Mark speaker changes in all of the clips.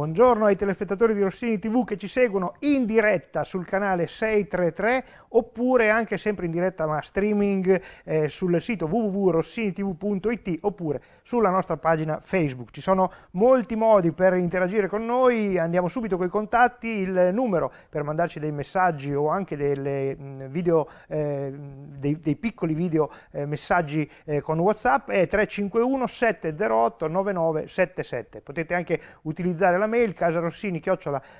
Speaker 1: Buongiorno ai telespettatori di Rossini TV che ci seguono in diretta sul canale 633 oppure anche sempre in diretta ma streaming eh, sul sito www.rossinitv.it oppure sulla nostra pagina Facebook. Ci sono molti modi per interagire con noi, andiamo subito con i contatti, il numero per mandarci dei messaggi o anche delle, mh, mm, video, eh, dei, dei, piccoli video eh, messaggi eh, con Whatsapp è 351 708 9977. Potete anche utilizzare la mail casarossini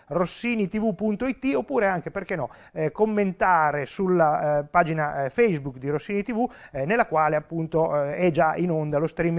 Speaker 1: rossinitv.it oppure anche perché no eh, commentare trovare eh, sulla eh, pagina eh, Facebook di Rossini TV eh, nella quale appunto eh, è già in onda lo streaming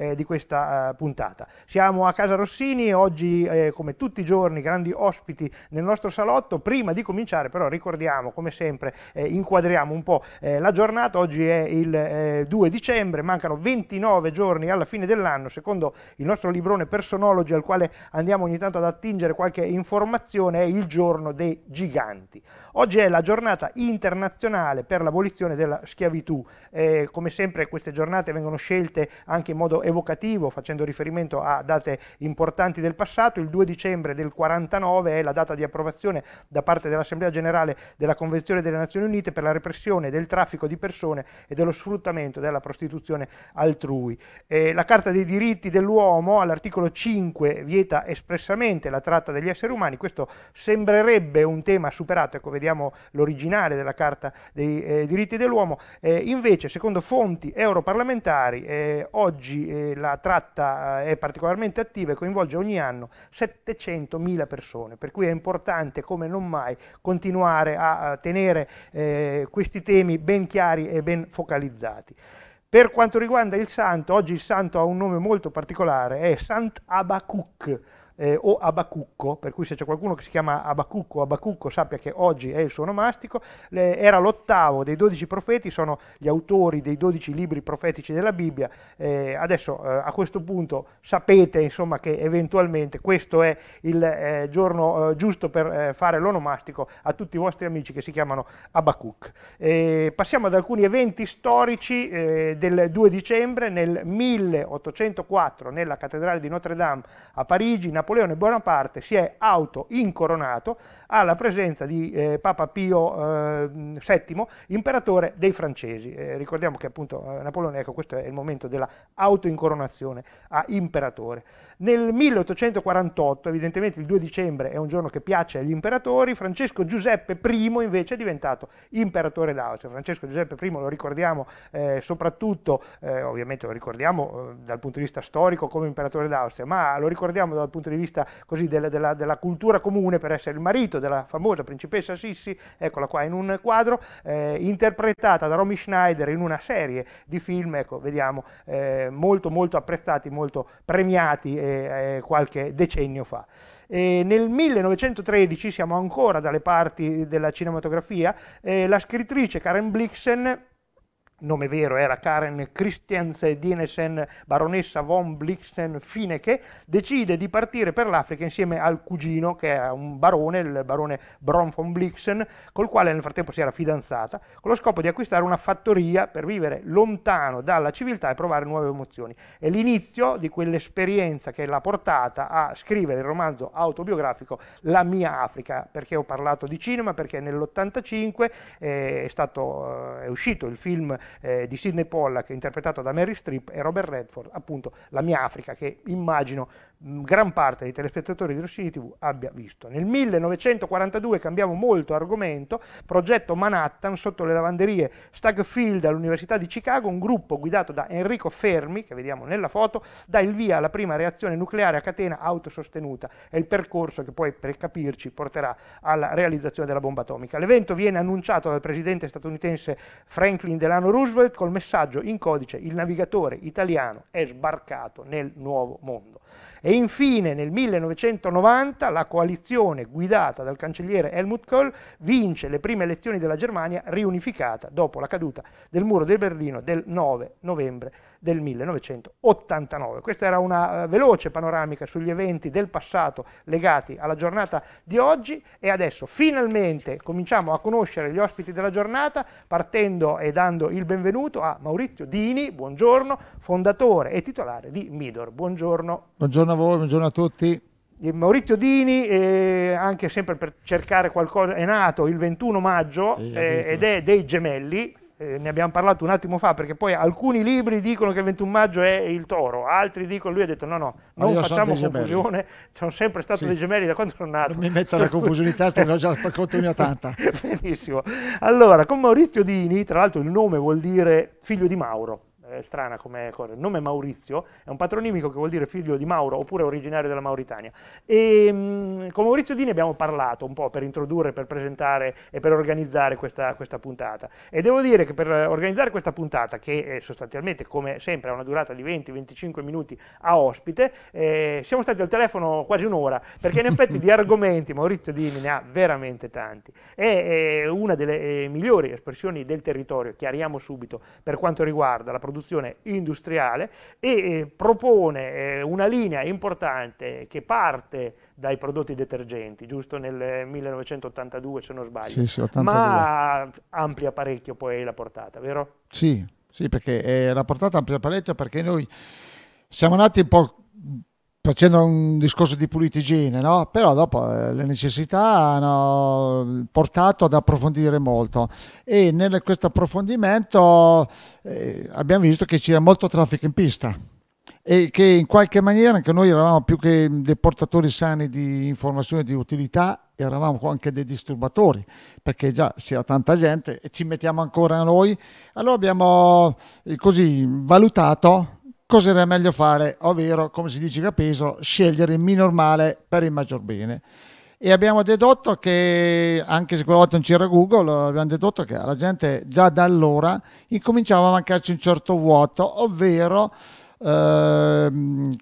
Speaker 1: di questa puntata. Siamo a Casa Rossini, oggi come tutti i giorni grandi ospiti nel nostro salotto, prima di cominciare però ricordiamo come sempre inquadriamo un po' la giornata, oggi è il 2 dicembre, mancano 29 giorni alla fine dell'anno secondo il nostro librone Personology al quale andiamo ogni tanto ad attingere qualche informazione è il giorno dei giganti. Oggi è la giornata internazionale per l'abolizione della schiavitù. Eh, come sempre queste giornate vengono scelte anche in modo evocativo, facendo riferimento a date importanti del passato. Il 2 dicembre del 49 è la data di approvazione da parte dell'Assemblea Generale della Convenzione delle Nazioni Unite per la repressione del traffico di persone e dello sfruttamento della prostituzione altrui. Eh, la Carta dei diritti dell'uomo all'articolo 5 vieta espressamente la tratta degli esseri umani, questo sembrerebbe un tema superato, ecco vediamo l'originale primaria della Carta dei eh, diritti dell'uomo, eh, invece secondo fonti europarlamentari eh, oggi eh, la tratta eh, è particolarmente attiva e coinvolge ogni anno 700.000 persone, per cui è importante come non mai continuare a, a tenere eh, questi temi ben chiari e ben focalizzati. Per quanto riguarda il santo, oggi il santo ha un nome molto particolare, è Sant'Abacuc eh, o Abacucco, per cui se c'è qualcuno che si chiama Abacucco, Abacucco sappia che oggi è il suo onomastico, le, era l'ottavo dei dodici profeti, sono gli autori dei dodici libri profetici della Bibbia, eh, adesso eh, a questo punto sapete insomma, che eventualmente questo è il eh, giorno eh, giusto per eh, fare l'onomastico a tutti i vostri amici che si chiamano Abacuc. passiamo ad alcuni eventi storici del 2 dicembre nel 1804 nella cattedrale di Notre Dame a Parigi, Napoli, Napoleone Bonaparte si è auto-incoronato alla presenza di eh, Papa Pio VII, eh, imperatore dei francesi. Eh, ricordiamo che appunto eh, Napoleone, ecco questo è il momento della auto-incoronazione a imperatore. Nel 1848, evidentemente il 2 dicembre è un giorno che piace agli imperatori, Francesco Giuseppe I invece è diventato imperatore d'Austria. Francesco Giuseppe I lo ricordiamo eh, soprattutto, eh, ovviamente lo ricordiamo eh, dal punto di vista storico come imperatore d'Austria, ma lo ricordiamo dal punto di vista punto di vista così della, della, della, cultura comune per essere il marito della famosa principessa Sissi, eccola qua in un quadro, eh, interpretata da Romy Schneider in una serie di film, ecco, vediamo, eh, molto molto apprezzati, molto premiati eh, eh qualche decennio fa. E nel 1913, siamo ancora dalle parti della cinematografia, eh, la scrittrice Karen Blixen nome vero era Karen Christiansen Dinesen, baronessa von Blixen-Fineke, decide di partire per l'Africa insieme al cugino, che è un barone, il barone Bron von Blixen, col quale nel frattempo si era fidanzata, con lo scopo di acquistare una fattoria per vivere lontano dalla civiltà e provare nuove emozioni. È l'inizio di quell'esperienza che l'ha portata a scrivere il romanzo autobiografico La mia Africa, perché ho parlato di cinema, perché nell'85 eh, è, eh, è uscito il film eh, di Sidney Pollack interpretato da Mary Streep e Robert Redford, appunto La mia Africa, che immagino gran parte dei telespettatori di Rossini TV abbia visto. Nel 1942 cambiamo molto argomento, progetto Manhattan sotto le lavanderie Stagfield all'Università di Chicago, un gruppo guidato da Enrico Fermi, che vediamo nella foto, dà il via alla prima reazione nucleare a catena autosostenuta, è il percorso che poi per capirci porterà alla realizzazione della bomba atomica. L'evento viene annunciato dal presidente statunitense Franklin Delano Roosevelt col messaggio in codice il navigatore italiano è sbarcato nel nuovo mondo. E infine nel 1990 la coalizione guidata dal cancelliere Helmut Kohl vince le prime elezioni della Germania riunificata dopo la caduta del muro del Berlino del 9 novembre del 1989. Questa era una eh, veloce panoramica sugli eventi del passato legati alla giornata di oggi e adesso finalmente cominciamo a conoscere gli ospiti della giornata partendo e dando il benvenuto a Maurizio Dini, buongiorno, fondatore e titolare di Midor. Buongiorno.
Speaker 2: Buongiorno a voi, buongiorno a tutti.
Speaker 1: Maurizio Dini, eh, anche sempre per cercare qualcosa, è nato il 21 maggio eh, eh ed è dei gemelli, eh, ne abbiamo parlato un attimo fa, perché poi alcuni libri dicono che il 21 maggio è il toro, altri dicono, lui ha detto no, no, ah, non facciamo confusione, sono sempre stato sì. dei gemelli da quando sono nato. Non mi metto la confusione in
Speaker 2: testa, ne ho già contenuta tanta.
Speaker 1: Benissimo. Allora, con Maurizio Dini, tra l'altro il nome vuol dire figlio di Mauro, è eh, strana come cosa, il nome è Maurizio è un patronimico che vuol dire figlio di Mauro oppure originario della Mauritania. E mm, con Maurizio Dini abbiamo parlato un po' per introdurre, per presentare e per organizzare questa, questa puntata. E devo dire che per organizzare questa puntata, che sostanzialmente come sempre ha una durata di 20-25 minuti a ospite, eh, siamo stati al telefono quasi un'ora, perché in effetti di argomenti Maurizio Dini ne ha veramente tanti. È, è eh, una delle eh, migliori espressioni del territorio, chiariamo subito, per quanto riguarda la produzione produzione industriale e eh, propone eh, una linea importante che parte dai prodotti detergenti, giusto nel 1982 se non sbaglio, sì, sì, ma amplia parecchio poi la portata, vero?
Speaker 2: Sì, sì perché eh, la portata amplia parecchio perché noi siamo nati un po' facendo un discorso di pulita igiene, no? però dopo eh, le necessità hanno portato ad approfondire molto e nel, questo approfondimento eh, abbiamo visto che c'era molto traffico in pista e che in qualche maniera anche noi eravamo più che dei portatori sani di informazioni di utilità, eravamo anche dei disturbatori, perché già c'era tanta gente e ci mettiamo ancora noi. Allora abbiamo eh, così valutato cosa era meglio fare, ovvero, come si dice a peso, scegliere il minor male per il maggior bene. E abbiamo dedotto che, anche se quella volta non c'era Google, abbiamo dedotto che la gente già da allora incominciava a mancarci un certo vuoto, ovvero ehm,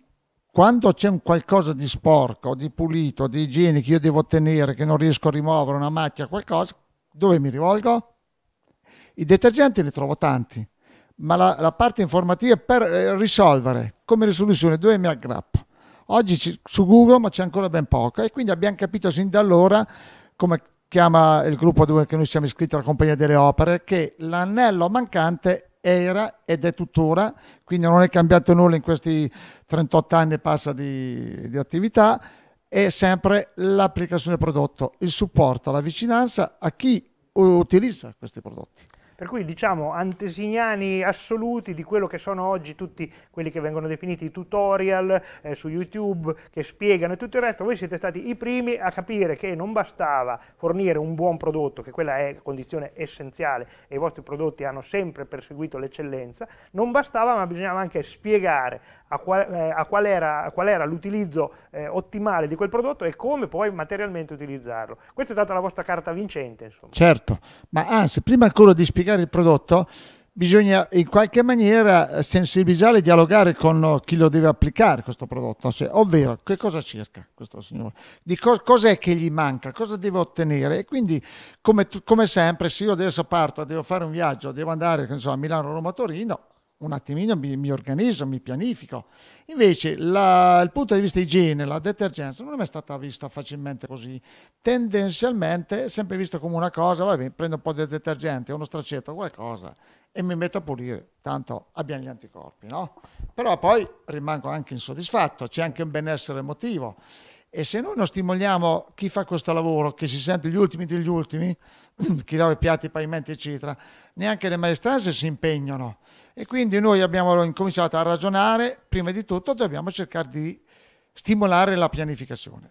Speaker 2: quando c'è un qualcosa di sporco, di pulito, di igiene che io devo ottenere, che non riesco a rimuovere, una macchia, qualcosa, dove mi rivolgo? I detergenti ne trovo tanti ma la, la parte informativa è per eh, risolvere come risoluzione dove mi aggrappo. Oggi su Google ma c'è ancora ben poco, e quindi abbiamo capito sin da allora, come chiama il gruppo dove noi siamo iscritti alla Compagnia delle Opere, che l'anello mancante era ed è tuttora, quindi non è cambiato nulla in questi 38 anni e passa di, di attività, è sempre l'applicazione del prodotto, il supporto, la vicinanza a chi utilizza questi prodotti.
Speaker 1: Per cui diciamo antesignani assoluti di quello che sono oggi tutti quelli che vengono definiti tutorial eh, su YouTube, che spiegano e tutto il resto. Voi siete stati i primi a capire che non bastava fornire un buon prodotto, che quella è condizione essenziale e i vostri prodotti hanno sempre perseguito l'eccellenza, non bastava ma bisognava anche spiegare a qual, eh, a qual era, era l'utilizzo eh, ottimale di quel prodotto e come poi materialmente utilizzarlo. Questa è stata la vostra carta vincente. Insomma.
Speaker 2: Certo, ma anzi, prima ancora di spiegare il prodotto, bisogna in qualche maniera eh, sensibilizzare e dialogare con eh, chi lo deve applicare questo prodotto, cioè, ovvero che cosa cerca questo signore, di cos- cos'è che gli manca, cosa deve ottenere e quindi come, come, sempre se io adesso parto, devo fare un viaggio, devo andare so, a Milano, Roma, Torino, un attimino mi, mi organizzo, mi pianifico. Invece la, il punto di vista igiene, la detergenza non è mai stata vista facilmente così. Tendenzialmente è sempre vista come una cosa, vabbè, prendo un po' di detergente, uno straccetto, qualcosa e mi metto a pulire, tanto abbiamo gli anticorpi, no? Però poi rimango anche insoddisfatto, c'è anche un benessere emotivo. E se noi non stimoliamo chi fa questo lavoro, che si sente gli ultimi degli ultimi, chi lava i piatti, i pavimenti, eccetera, neanche le maestranze si impegnano. E quindi noi abbiamo incominciato a ragionare, prima di tutto dobbiamo cercare di stimolare la pianificazione.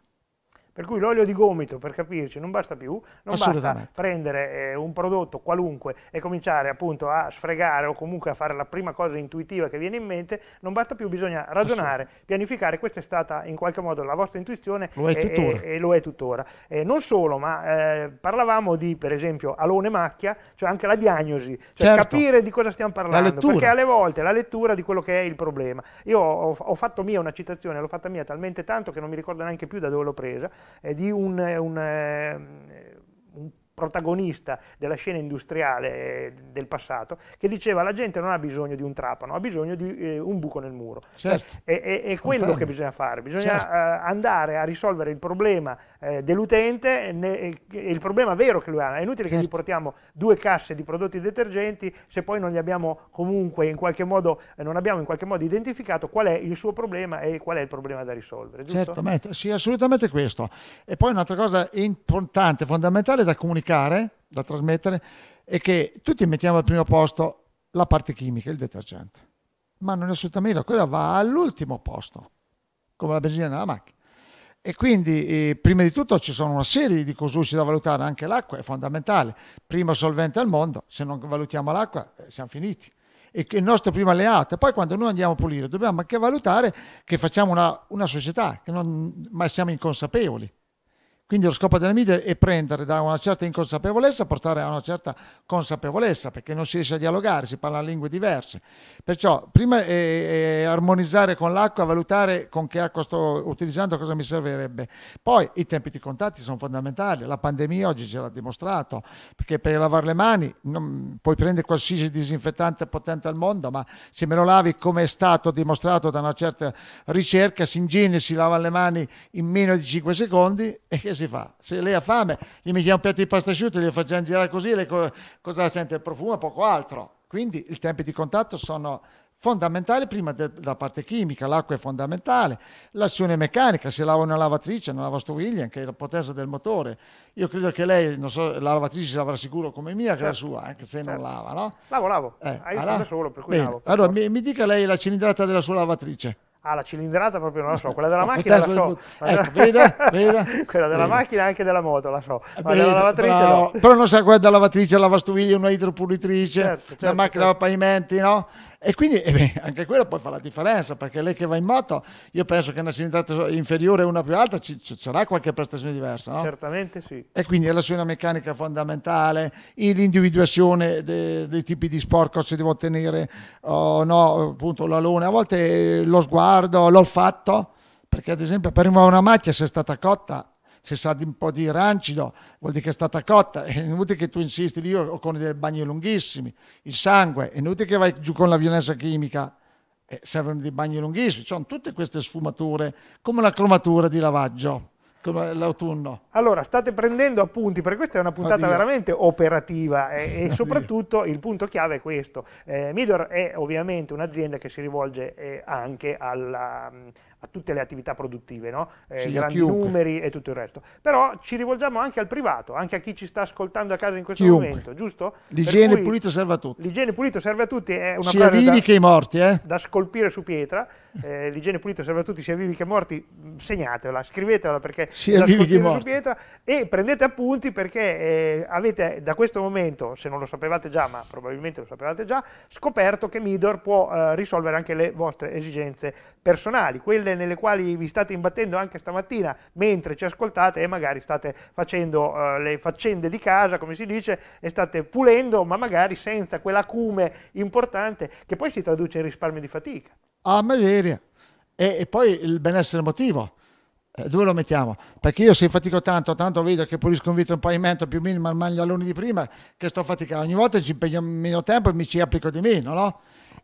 Speaker 1: Per cui l'olio di gomito, per capirci, non basta più, non basta prendere eh, un prodotto qualunque e cominciare appunto a sfregare o comunque a fare la prima cosa intuitiva che viene in mente, non basta più, bisogna ragionare, pianificare, questa è stata in qualche modo la vostra intuizione lo e, e, e, lo è tuttora. Eh, non solo, ma eh, parlavamo di per esempio alone macchia, cioè anche la diagnosi, cioè certo. capire di cosa stiamo parlando, perché alle volte la lettura di quello che è il problema. Io ho, ho fatto mia una citazione, l'ho fatta mia talmente tanto che non mi ricordo neanche più da dove l'ho presa, di un, un ehm, protagonista della scena industriale eh, del passato, che diceva la gente non ha bisogno di un trapano, ha bisogno di eh, un buco nel muro. Certo. E, e, è quello Confermi. che bisogna fare, bisogna certo. eh, andare a risolvere il problema eh, dell'utente, il problema vero che lui ha, è inutile certo. che gli certo. portiamo due casse di prodotti detergenti se poi non gli abbiamo comunque in qualche modo, eh, non abbiamo in qualche modo identificato qual è il suo problema e qual è il problema da risolvere. Giusto? Certamente,
Speaker 2: sì assolutamente questo. E poi un'altra cosa importante, fondamentale da comunicare giudicare, da trasmettere, è che tutti mettiamo al primo posto la parte chimica, il detergente. Ma non è assolutamente, quella va all'ultimo posto, come la benzina nella macchina. E quindi, eh, prima di tutto, ci sono una serie di cosucci da valutare, anche l'acqua è fondamentale. Primo solvente al mondo, se non valutiamo l'acqua, eh, siamo finiti. E il nostro primo alleato. E poi, quando noi andiamo a pulire, dobbiamo anche valutare che facciamo una, una società, non, ma siamo inconsapevoli. Quindi lo scopo della media è prendere da una certa inconsapevolezza, portare a una certa consapevolezza, perché non si riesce a dialogare, si parla lingue diverse. Perciò prima è, eh, è eh, armonizzare con l'acqua, valutare con che acqua sto utilizzando, cosa mi servirebbe. Poi i tempi di contatti sono fondamentali, la pandemia oggi ce l'ha dimostrato, perché per lavare le mani non, puoi prendere qualsiasi disinfettante potente al mondo, ma se me lo lavi come è stato dimostrato da una certa ricerca, si ingegna e si lava le mani in meno di 5 secondi e che si fa? Se lei ha fame, gli mettiamo un piatto di pasta asciutta, glielo facciamo girare così, lei co- cosa sente? Il profumo poco altro. Quindi i tempi di contatto sono fondamentali prima della parte chimica, l'acqua è fondamentale, l'azione meccanica, se lava una lavatrice, una lavastoviglie, anche la potenza del motore. Io credo che lei, so, la lavatrice si laverà sicuro come mia che la certo, sua, anche se certo. non lava, no?
Speaker 1: Lavo, lavo, eh, ah, io solo, per cui Bene. lavo. allora,
Speaker 2: ecco. mi, mi, dica lei la cilindrata della sua lavatrice.
Speaker 1: Ah, la cilindrata proprio non la so, quella della macchina la so. Ecco, veda, veda, quella della veda. macchina e anche della moto la so, ma veda, della lavatrice bravo. no. Però
Speaker 2: non sa quella della lavatrice, la lavastoviglie, una idropulitrice, certo, certo, la macchina certo. da pavimenti, no? E quindi eh beh, anche quello poi fa la differenza, perché lei che va in moto, io penso che una cilindrata inferiore e una più alta ci, ci, sarà qualche prestazione diversa, no?
Speaker 1: Certamente sì.
Speaker 2: E quindi la sua meccanica fondamentale, l'individuazione dei, dei tipi di sport se devo ottenere o oh, no, appunto la a volte lo sguardo, l'ho fatto, perché ad esempio per una macchia se è stata cotta se sa di un po' di rancido vuol dire che è stata cotta, è inutile che tu insisti io ho con dei bagni lunghissimi, il sangue, è inutile che vai giù con la violenza chimica, eh, servono dei bagni lunghissimi, sono tutte queste sfumature come una cromatura di lavaggio l'autunno. Allora, state prendendo appunti, perché questa è una puntata Addio. veramente
Speaker 1: operativa eh, e, e soprattutto il punto chiave è questo. Eh, Midor è ovviamente un'azienda che si rivolge eh, anche alla, a tutte le attività produttive, no? eh, sì, grandi numeri e tutto il resto. Però ci rivolgiamo anche al privato, anche a chi ci sta ascoltando a casa in questo chiunque. momento, giusto? L'igiene pulita serve a tutti. L'igiene pulita serve a tutti è una Sia frase vivi da, che morti, eh? da scolpire su pietra eh, l'igiene pulita serve a tutti, sia vivi che morti, mm, segnatela, scrivetela perché sia vivi che morti. su pietra e prendete appunti perché eh, avete da questo momento, se non lo sapevate già, ma probabilmente lo sapevate già, scoperto che Midor può eh, risolvere anche le vostre esigenze personali, quelle nelle quali vi state imbattendo anche stamattina mentre ci ascoltate e magari state facendo eh, le faccende di casa, come si dice, e state pulendo, ma magari senza quell'acume importante che poi si traduce in risparmio di fatica
Speaker 2: a miseria. E, e poi il benessere emotivo eh, dove lo mettiamo? Perché io se fatico tanto, tanto vedo che pulisco un vetro un pavimento più minimo ormai gli alunni di prima che sto faticando. Ogni volta ci impegno meno tempo e mi ci applico di meno, no?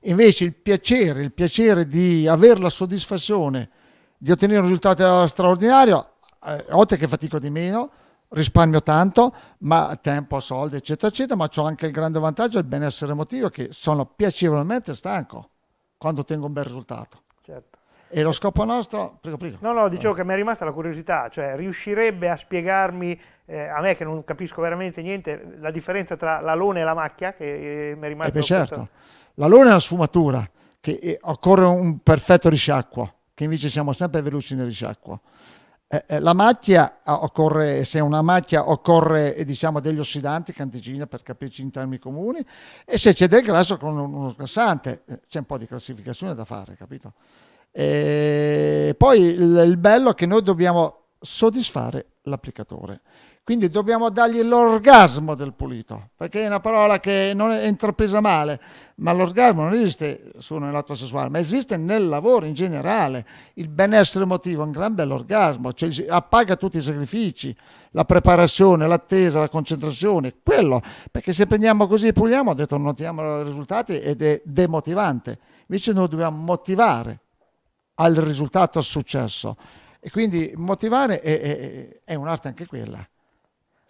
Speaker 2: Invece il piacere, il piacere di avere la soddisfazione di ottenere un risultato straordinario, eh, oltre che fatico di meno, risparmio tanto, ma tempo, soldi, eccetera, eccetera, ma ho anche il grande vantaggio del benessere emotivo che sono piacevolmente stanco quando ottengo un bel risultato. Certo. E lo scopo nostro... Prego, prego. No, no, dicevo
Speaker 1: che mi è rimasta la curiosità, cioè riuscirebbe a spiegarmi, eh, a me che non capisco veramente niente, la differenza tra l'alone e la macchia? Che eh, mi è rimasta... Eh beh, certo. Questa...
Speaker 2: L'alone è una sfumatura, che eh, occorre un perfetto risciacquo, che invece siamo sempre veloci nel risciacquo. Eh, eh, la macchia ah, occorre, se è una macchia occorre eh, diciamo, degli ossidanti, cantigina per capirci in termini comuni, e se c'è del grasso con uno sgrassante, c'è un po' di classificazione da fare, capito? E poi il bello è che noi dobbiamo soddisfare l'applicatore. Quindi dobbiamo dargli l'orgasmo del pulito, perché è una parola che non è intrapresa male, ma l'orgasmo non esiste solo nell'atto sessuale, ma esiste nel lavoro in generale, il benessere emotivo è un gran bell'orgasmo, cioè appaga tutti i sacrifici, la preparazione, l'attesa, la concentrazione, quello, perché se prendiamo così e puliamo, ho detto non otteniamo risultati ed è demotivante, invece noi dobbiamo motivare al risultato, al successo. E quindi motivare è, è, è un'arte anche quella.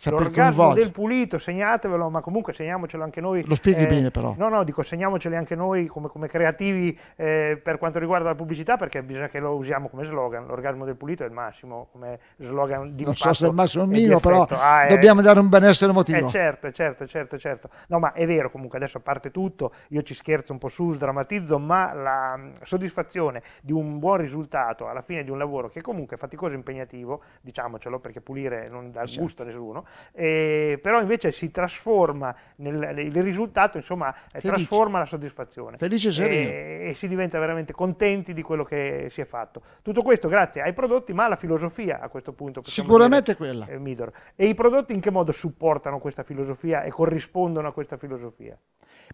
Speaker 2: Cioè,
Speaker 1: L'orgasmo del pulito, segnatevelo, ma comunque segniamocelo anche noi. Lo spieghi eh, bene però. No, no, dico segniamoceli anche noi come, come creativi eh, per quanto riguarda la pubblicità perché bisogna che lo usiamo come slogan. L'orgasmo del pulito è il massimo come slogan di Non so se è il massimo o minimo, però ah, dobbiamo eh. dare un benessere emotivo. Eh, certo, certo, certo, certo. No, ma è vero comunque, adesso a parte tutto, io ci scherzo un po' su, sdrammatizzo, ma la mm, soddisfazione di un buon risultato alla fine di un lavoro che comunque è faticoso e impegnativo, diciamocelo perché pulire non dà certo. gusto a nessuno, eh, però invece si trasforma, nel, il risultato insomma eh, Felice. trasforma la soddisfazione. Felice E, eh, e si diventa veramente contenti di quello che si è fatto. Tutto questo grazie ai prodotti ma alla filosofia a questo punto. Sicuramente dire, quella. Eh, Midor. E i prodotti in che modo supportano questa filosofia e corrispondono a questa filosofia?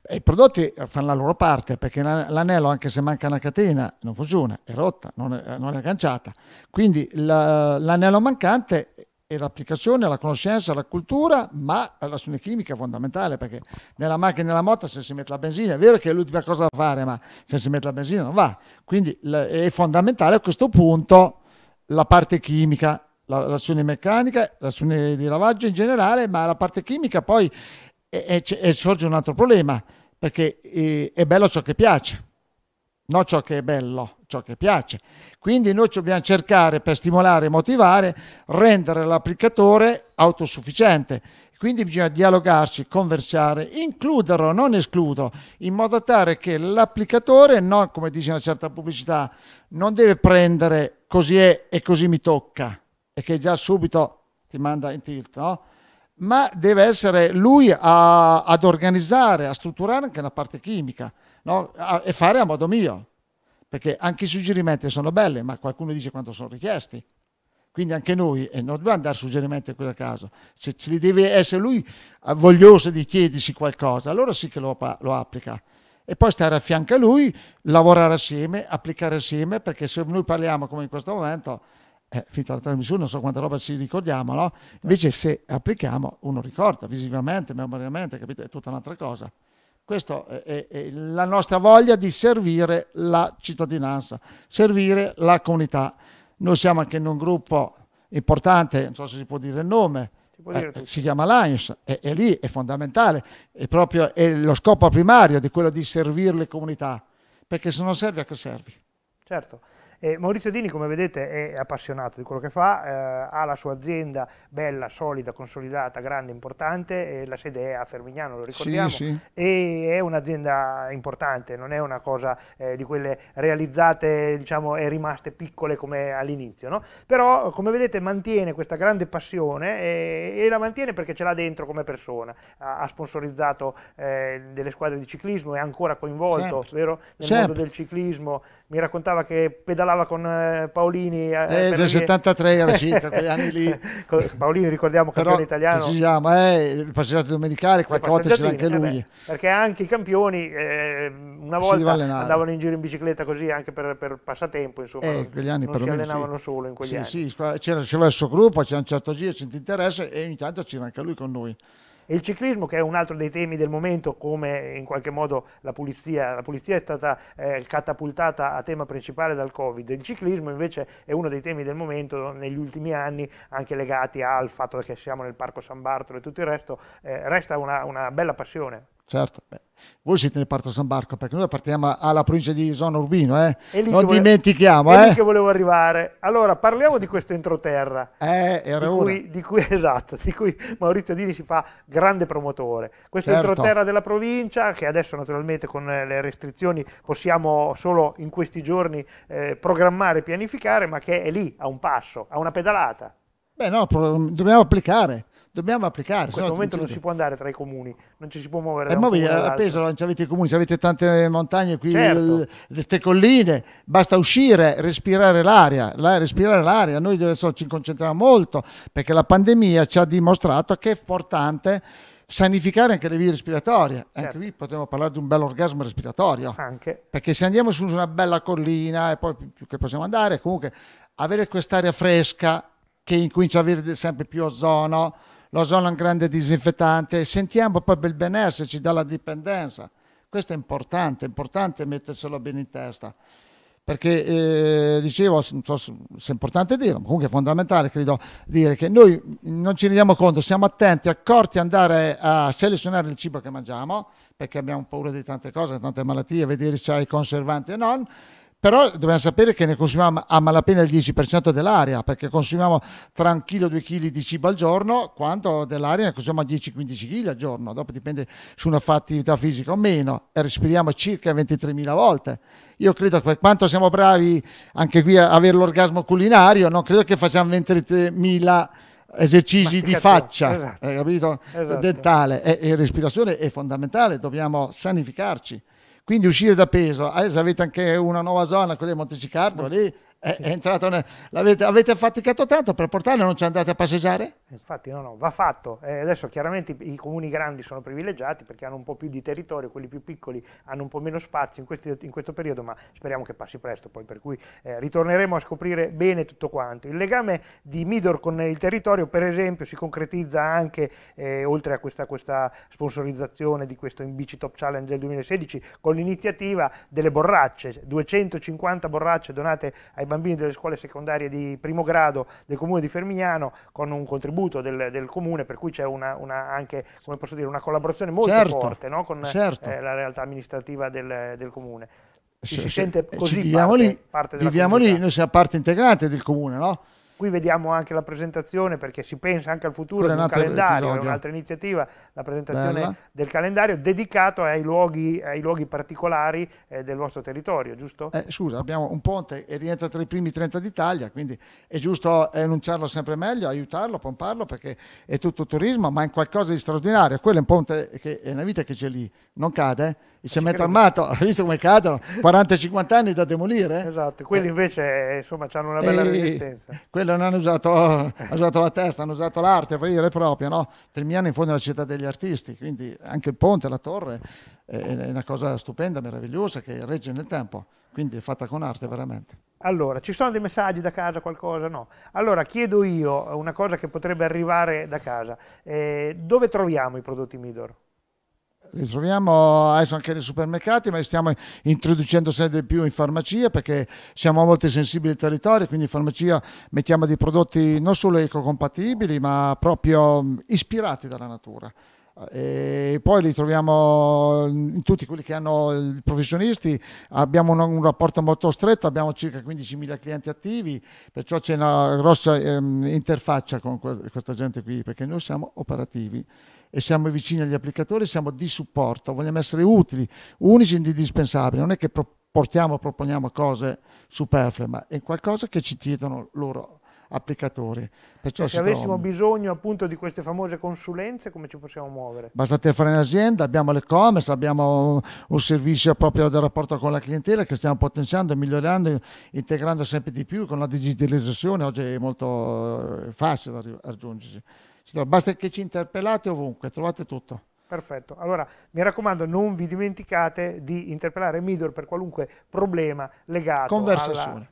Speaker 2: I prodotti eh, fanno la loro parte perché l'anello, anche se manca una catena, non funziona, è rotta, non è, non è agganciata. Quindi l'anello mancante e l'applicazione la conoscenza, la cultura, ma la l'azione chimica è fondamentale perché nella macchina e nella moto se si mette la benzina è vero che è l'ultima cosa da fare, ma se si mette la benzina non va. Quindi è fondamentale a questo punto la parte chimica, l'azione meccanica, l'azione di lavaggio in generale, ma la parte chimica poi è, è, è, sorge un altro problema perché eh, è bello ciò che piace non ciò che è bello, ciò che piace. Quindi noi dobbiamo cercare per stimolare e motivare, rendere l'applicatore autosufficiente. Quindi bisogna dialogarci, conversare, includerlo, non escluderlo, in modo tale che l'applicatore, non, come dice una certa pubblicità, non deve prendere così è e così mi tocca, e che già subito ti manda in tilt, no? ma deve essere lui a, ad organizzare, a strutturare anche la parte chimica no? e fare a modo mio, perché anche i suggerimenti sono belli, ma qualcuno dice quanto sono richiesti. Quindi anche noi, e non dobbiamo dare suggerimenti a quel caso, se ci deve essere lui ah, voglioso di chiedersi qualcosa, allora sì che lo, lo applica e poi stare a fianco a lui, lavorare assieme, applicare assieme, perché se noi parliamo come in questo momento, eh, finita la trasmissione, non so quanta roba ci ricordiamo, no? Invece se applichiamo, uno ricorda visivamente, memoriamente, capito? È tutta un'altra cosa. Questa è, è la nostra voglia di servire la cittadinanza, servire la comunità. Noi siamo anche in un gruppo importante, non so se si può dire il nome, eh, si chiama Lions, è, è, lì, è fondamentale, è proprio è lo scopo primario di quello di servire le comunità, perché se non serve a che servi?
Speaker 1: Certo, eh, Maurizio Dini, come vedete, è appassionato di quello che fa, eh, ha la sua azienda bella, solida, consolidata, grande, importante, eh, la sede è a Fermignano, lo ricordiamo, sì, sì. e è un'azienda importante, non è una cosa eh, di quelle realizzate diciamo, e rimaste piccole come all'inizio, no? però come vedete mantiene questa grande passione e, e la mantiene perché ce l'ha dentro come persona, ha, ha sponsorizzato eh, delle squadre di ciclismo, è ancora coinvolto certo. vero? nel Sempre. Certo. mondo del ciclismo, mi raccontava che pedalava parlava con eh, Paolini. Eh, nel eh, 73 era sì, per quegli anni lì. Paolini ricordiamo Però, campione italiano.
Speaker 2: Precisiamo, eh, il passeggiato domenicale, qualche volta c'era anche eh lui. Vabbè,
Speaker 1: perché anche i campioni eh, una volta andavano in giro in bicicletta così anche per, per passatempo, insomma. Eh, quegli anni non per si allenavano sì. solo in quegli sì, anni. Sì,
Speaker 2: c'era, c'era il suo gruppo, c'era un certo giro, c'era un interesse e ogni tanto c'era anche lui con noi. E il ciclismo, che è un altro dei temi del momento, come in qualche modo la
Speaker 1: pulizia, la pulizia è stata eh, catapultata a tema principale dal Covid, il ciclismo invece è uno dei temi del momento negli ultimi anni, anche legati al fatto che siamo nel Parco San Bartolo e tutto il resto, eh, resta una, una bella passione
Speaker 2: certo. Beh. Voi siete nel Parto San Barco perché noi partiamo alla provincia di zona Urbino, eh? non volevo, dimentichiamo. È eh? lì che
Speaker 1: volevo arrivare. Allora, parliamo di questo entroterra. Eh, era di cui, di cui, esatto, di cui Maurizio Dini si fa grande promotore. Questo certo. entroterra della provincia, che adesso naturalmente con eh, le restrizioni possiamo solo in questi giorni eh, programmare, pianificare, ma che è lì, a un passo, a una pedalata.
Speaker 2: Beh no, dobbiamo applicare dobbiamo applicare. In questo momento non si
Speaker 1: può andare tra i comuni, non ci si può muovere. E eh, a Pesaro
Speaker 2: non avete i comuni, se avete tante montagne qui, certo. queste colline, basta uscire, respirare l'aria, la, respirare l'aria. Noi adesso ci concentriamo molto perché la pandemia ci ha dimostrato che è importante sanificare anche le vie respiratorie. Certo. Anche qui potremmo parlare di un bel orgasmo respiratorio. Anche. Perché se andiamo su una bella collina e poi più che possiamo andare, comunque avere quest'aria fresca che incomincia ad avere sempre più ozono, l'ozono è un grande disinfettante, sentiamo proprio il benessere, ci dà la dipendenza. Questo è importante, è importante mettercelo bene in testa, perché eh, dicevo, so se è importante dirlo, comunque è fondamentale credo dire che noi non ci rendiamo conto, siamo attenti, accorti ad andare a selezionare il cibo che mangiamo, perché abbiamo paura di tante cose, tante malattie, vedere se c'è i conservanti e non, però dobbiamo sapere che ne consumiamo a malapena il 10% dell'aria, perché consumiamo tra un chilo e due chili di cibo al giorno, quanto dell'aria ne consumiamo 10-15 kg al giorno, dopo dipende se uno fa attività fisica o meno, e respiriamo circa 23.000 volte. Io credo che per quanto siamo bravi anche qui a avere l'orgasmo culinario, non credo che facciamo 23.000 esercizi di faccia, esatto, capito? Esatto. Dentale e, e respirazione è fondamentale, dobbiamo sanificarci. Quindi uscire da peso, adesso eh, avete anche una nuova zona, quella di Montecicardo, lì è, eh, è entrata una... avete faticato tanto per portarla, non ci andate a passeggiare?
Speaker 1: Eh, infatti no, no, va fatto. Eh, adesso chiaramente i, comuni grandi sono privilegiati perché hanno un po' più di territorio, quelli più piccoli hanno un po' meno spazio in, questi, in questo periodo, ma speriamo che passi presto poi, per cui eh, ritorneremo a scoprire bene tutto quanto. Il legame di Midor con il territorio, per esempio, si concretizza anche, eh, oltre a questa, questa, sponsorizzazione di questo Imbici Top Challenge del 2016, con l'iniziativa delle borracce, 250 borracce donate ai bambini delle scuole secondarie di primo grado del comune di Fermignano con un contributo contributo del, del comune, per cui c'è una, una, anche dire, una collaborazione molto certo, forte no? con certo. eh, la realtà amministrativa del, del comune.
Speaker 2: Eh, ci S- si sente così viviamo parte, lì, parte viviamo lì, noi siamo parte integrante del comune, no?
Speaker 1: Qui vediamo anche la presentazione perché si pensa anche al futuro di un calendario, è un'altra iniziativa, la presentazione Bella. del calendario dedicato ai luoghi, ai luoghi
Speaker 2: particolari eh, del vostro territorio, giusto? Eh, scusa, abbiamo un ponte e rientra tra i primi 30 d'Italia, quindi è giusto enunciarlo sempre meglio, aiutarlo, pomparlo perché è tutto turismo, ma in qualcosa di straordinario. Quello è un ponte che è una vita che c'è lì, non cade il cemento armato, hai visto come cadono? 40-50 anni da demolire.
Speaker 1: Esatto, quelli eh. invece insomma hanno una bella e eh, resistenza.
Speaker 2: Quelli non hanno usato, hanno usato, la testa, hanno usato l'arte per dire proprio, no? Firmiano in fondo è la città degli artisti, quindi anche il ponte, la torre, è una cosa stupenda, meravigliosa che regge nel tempo, quindi è fatta con arte veramente. Allora, ci sono dei messaggi da
Speaker 1: casa, qualcosa? No. Allora, chiedo io una cosa che potrebbe arrivare da casa. Eh, dove troviamo i prodotti Midor?
Speaker 2: Li troviamo adesso anche nei supermercati, ma li stiamo introducendo sempre di più in farmacia perché siamo molto sensibili al territorio, quindi in farmacia mettiamo dei prodotti non solo ecocompatibili, ma proprio ispirati dalla natura. E poi li troviamo in tutti quelli che hanno i professionisti, abbiamo un, un, rapporto molto stretto, abbiamo circa 15.000 clienti attivi, perciò c'è una grossa ehm, interfaccia con questa gente qui, perché noi siamo operativi e siamo vicini agli applicatori, siamo di supporto, vogliamo essere utili, unici e indispensabili, non è che portiamo, proponiamo cose superflue, ma è qualcosa che ci chiedono loro applicatori. Perciò se avessimo trovano.
Speaker 1: bisogno appunto di queste famose consulenze, come ci possiamo muovere?
Speaker 2: Basta fare un'azienda, abbiamo l'e-commerce, abbiamo un servizio proprio del rapporto con la clientela che stiamo potenziando, e migliorando, integrando sempre di più con la digitalizzazione, oggi è molto eh, facile raggiungersi. Basta che ci interpellate ovunque, trovate tutto.
Speaker 1: Perfetto, allora mi raccomando
Speaker 2: non vi dimenticate di
Speaker 1: interpellare Midor per qualunque problema legato a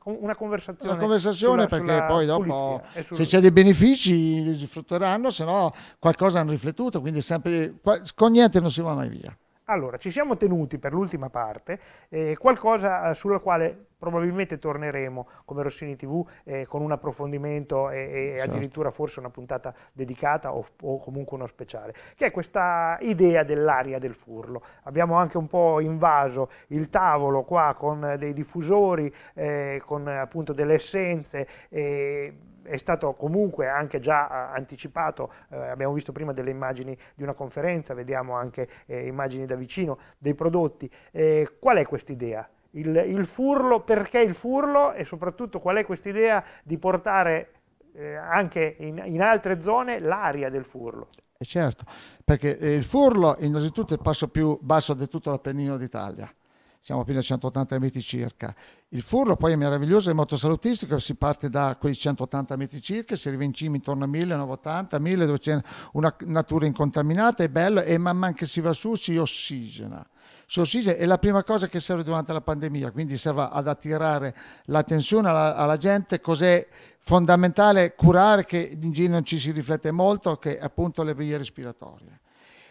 Speaker 2: una conversazione. Una conversazione sulla, perché sulla poi dopo sul... se c'è dei benefici li sfrutteranno, se no qualcosa hanno riflettuto, quindi sempre, con niente non si va mai via.
Speaker 1: Allora, ci siamo tenuti per l'ultima parte eh, qualcosa eh, sulla quale probabilmente torneremo come Rossini TV eh, con un approfondimento e, e certo. addirittura forse una puntata dedicata o, o, comunque uno speciale, che è questa idea dell'aria del furlo. Abbiamo anche un po' invaso il tavolo qua con dei diffusori, eh, con appunto delle essenze. Eh, è stato comunque anche già eh, anticipato, eh, abbiamo visto prima delle immagini di una conferenza, vediamo anche eh, immagini da vicino dei prodotti. Eh, qual è quest'idea? Il, il furlo, perché il furlo e soprattutto qual è quest'idea di portare eh, anche in, in altre zone l'aria del furlo?
Speaker 2: Eh, certo, perché il furlo innanzitutto è il passo più basso di tutto l'Appennino d'Italia siamo appena a 180 metri circa. Il furlo poi è meraviglioso, è molto salutistico, si parte da quei 180 metri circa, si arriva in cima intorno a 1980, 1000 dove c'è una natura incontaminata, è bello e man mano che si va su si ossigena. Si ossigena è la prima cosa che serve durante la pandemia, quindi serve ad attirare l'attenzione alla, alla gente, cos'è fondamentale curare che in giro non ci si riflette molto, che è appunto le vie respiratorie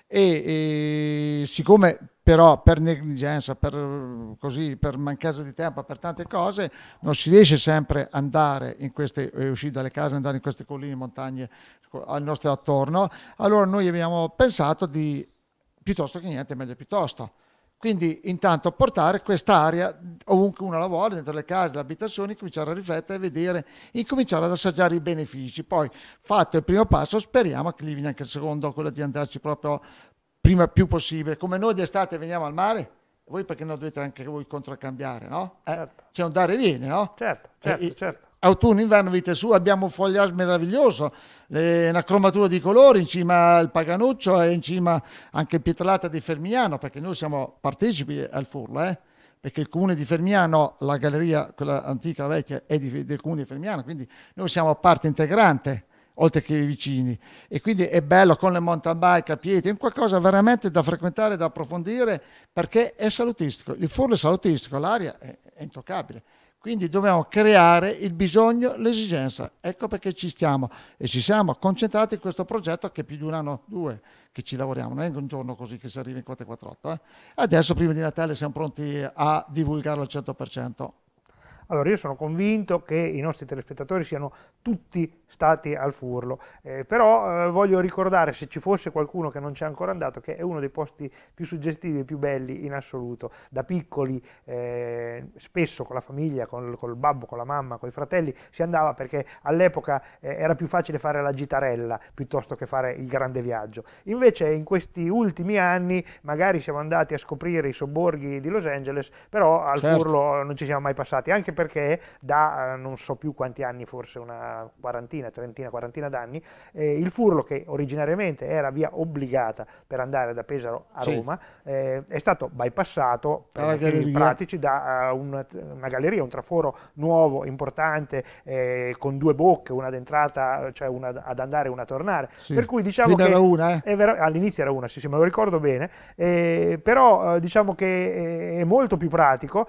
Speaker 2: e, e siccome però per negligenza, per, così, per, mancanza di tempo, per tante cose, non si riesce sempre ad andare in queste, eh, uscire dalle case, andare in queste colline, montagne al nostro attorno, allora noi abbiamo pensato di, piuttosto che niente, meglio piuttosto. Quindi intanto portare quest'aria ovunque uno la vuole, dentro le case, le abitazioni, cominciare a riflettere, a vedere, incominciare ad assaggiare i benefici. Poi fatto il primo passo, speriamo che lì venga anche il secondo, quello di andarci proprio prima più possibile. Come noi d'estate veniamo al mare, voi perché non dovete anche voi contraccambiare, no? Eh, certo. C'è un dare e viene, no? Certo, eh, certo, e, certo autunno, inverno, vite su, abbiamo un foliage meraviglioso, eh, una cromatura di colori in cima al Paganuccio e in cima anche Pietralata di Fermiano, perché noi siamo partecipi al Furla, eh? perché il comune di Fermiano, la galleria, quella antica vecchia, è di, del comune di Fermiano, quindi noi siamo parte integrante oltre che i vicini. E quindi è bello con le mountain bike a piedi, è qualcosa veramente da frequentare, da approfondire, perché è salutistico. Il forno è salutistico, l'aria è, è intoccabile. Quindi dobbiamo creare il bisogno, l'esigenza. Ecco perché ci stiamo e ci siamo concentrati in questo progetto che più di un anno, due, che ci lavoriamo. Non è un giorno così che si arriva in 448. Eh? Adesso, prima di Natale, siamo pronti a divulgarlo al 100%. Allora, io sono convinto che i nostri
Speaker 1: telespettatori siano tutti stati al furlo. Eh, però eh, voglio ricordare, se ci fosse qualcuno che non c'è ancora andato, che è uno dei posti più suggestivi e più belli in assoluto. Da piccoli, eh, spesso con la famiglia, con il babbo, con la mamma, con i fratelli, si andava perché all'epoca eh, era più facile fare la gitarella piuttosto che fare il grande viaggio. Invece in questi ultimi anni magari siamo andati a scoprire i sobborghi di Los Angeles, però al certo. furlo non ci siamo mai passati, anche perché da eh, non so più quanti anni, forse una quarantina, trentina, trentina, quarantina d'anni, eh, il furlo che originariamente era via obbligata per andare da Pesaro a sì. Roma eh, è stato bypassato per i pratici da uh, un, una galleria, un traforo nuovo, importante, eh, con due bocche, una d'entrata, cioè una ad andare e una a tornare. Sì. Per cui diciamo Prima che era una, eh? all'inizio era una, sì, sì, me lo ricordo bene, eh, però eh, diciamo che è molto più pratico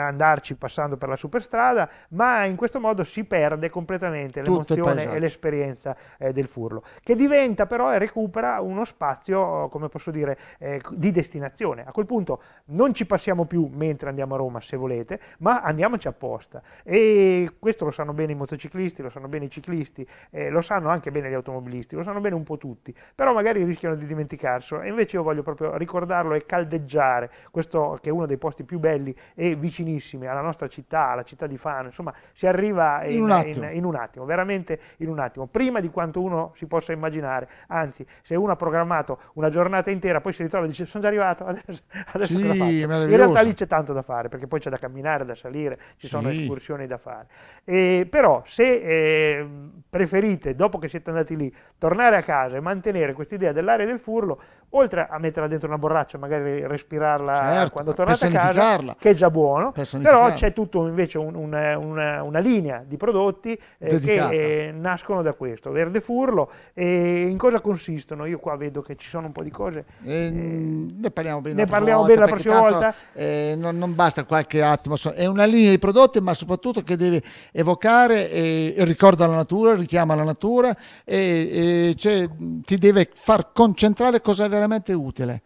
Speaker 1: andarci passando per la superstrada, ma in questo modo si perde completamente l'emozione formazione e esatto. l'esperienza eh, del Furlo, che diventa però e recupera uno spazio, come posso dire, eh, di destinazione. A quel punto non ci passiamo più mentre andiamo a Roma, se volete, ma andiamoci apposta. E questo lo sanno bene i motociclisti, lo sanno bene i ciclisti, eh, lo sanno anche bene gli automobilisti, lo sanno bene un po' tutti, però magari rischiano di dimenticarselo e invece io voglio proprio ricordarlo e caldeggiare questo che è uno dei posti più belli e vicinissimi alla nostra città, alla città di Fano, insomma si arriva in, in, un, attimo. In, in un attimo, veramente veramente in un attimo, prima di quanto uno si possa immaginare, anzi se uno ha programmato una giornata intera poi si ritrova e dice sono già arrivato, adesso, adesso sì, In realtà lì c'è tanto da fare perché poi c'è da camminare, da salire, ci sono sì. escursioni da fare. E, però se eh, preferite, dopo che siete andati lì, tornare a casa e mantenere questa idea dell'area del furlo, oltre a metterla dentro una borraccia, magari respirarla certo, quando tornate a casa, che è già buono, però c'è tutto invece un, un, una, una, linea di prodotti eh, che eh, nascono da questo, verde furlo, e in cosa consistono? Io qua vedo che ci sono un po' di cose. Eh, ne parliamo bene, ne la, parliamo volta, la prossima tanto, volta.
Speaker 2: Eh, non, non, basta qualche attimo, è una linea di prodotti, ma soprattutto che deve evocare il ricordo alla natura, richiama la natura e, e cioè, ti deve far concentrare cosa è veramente veramente utile.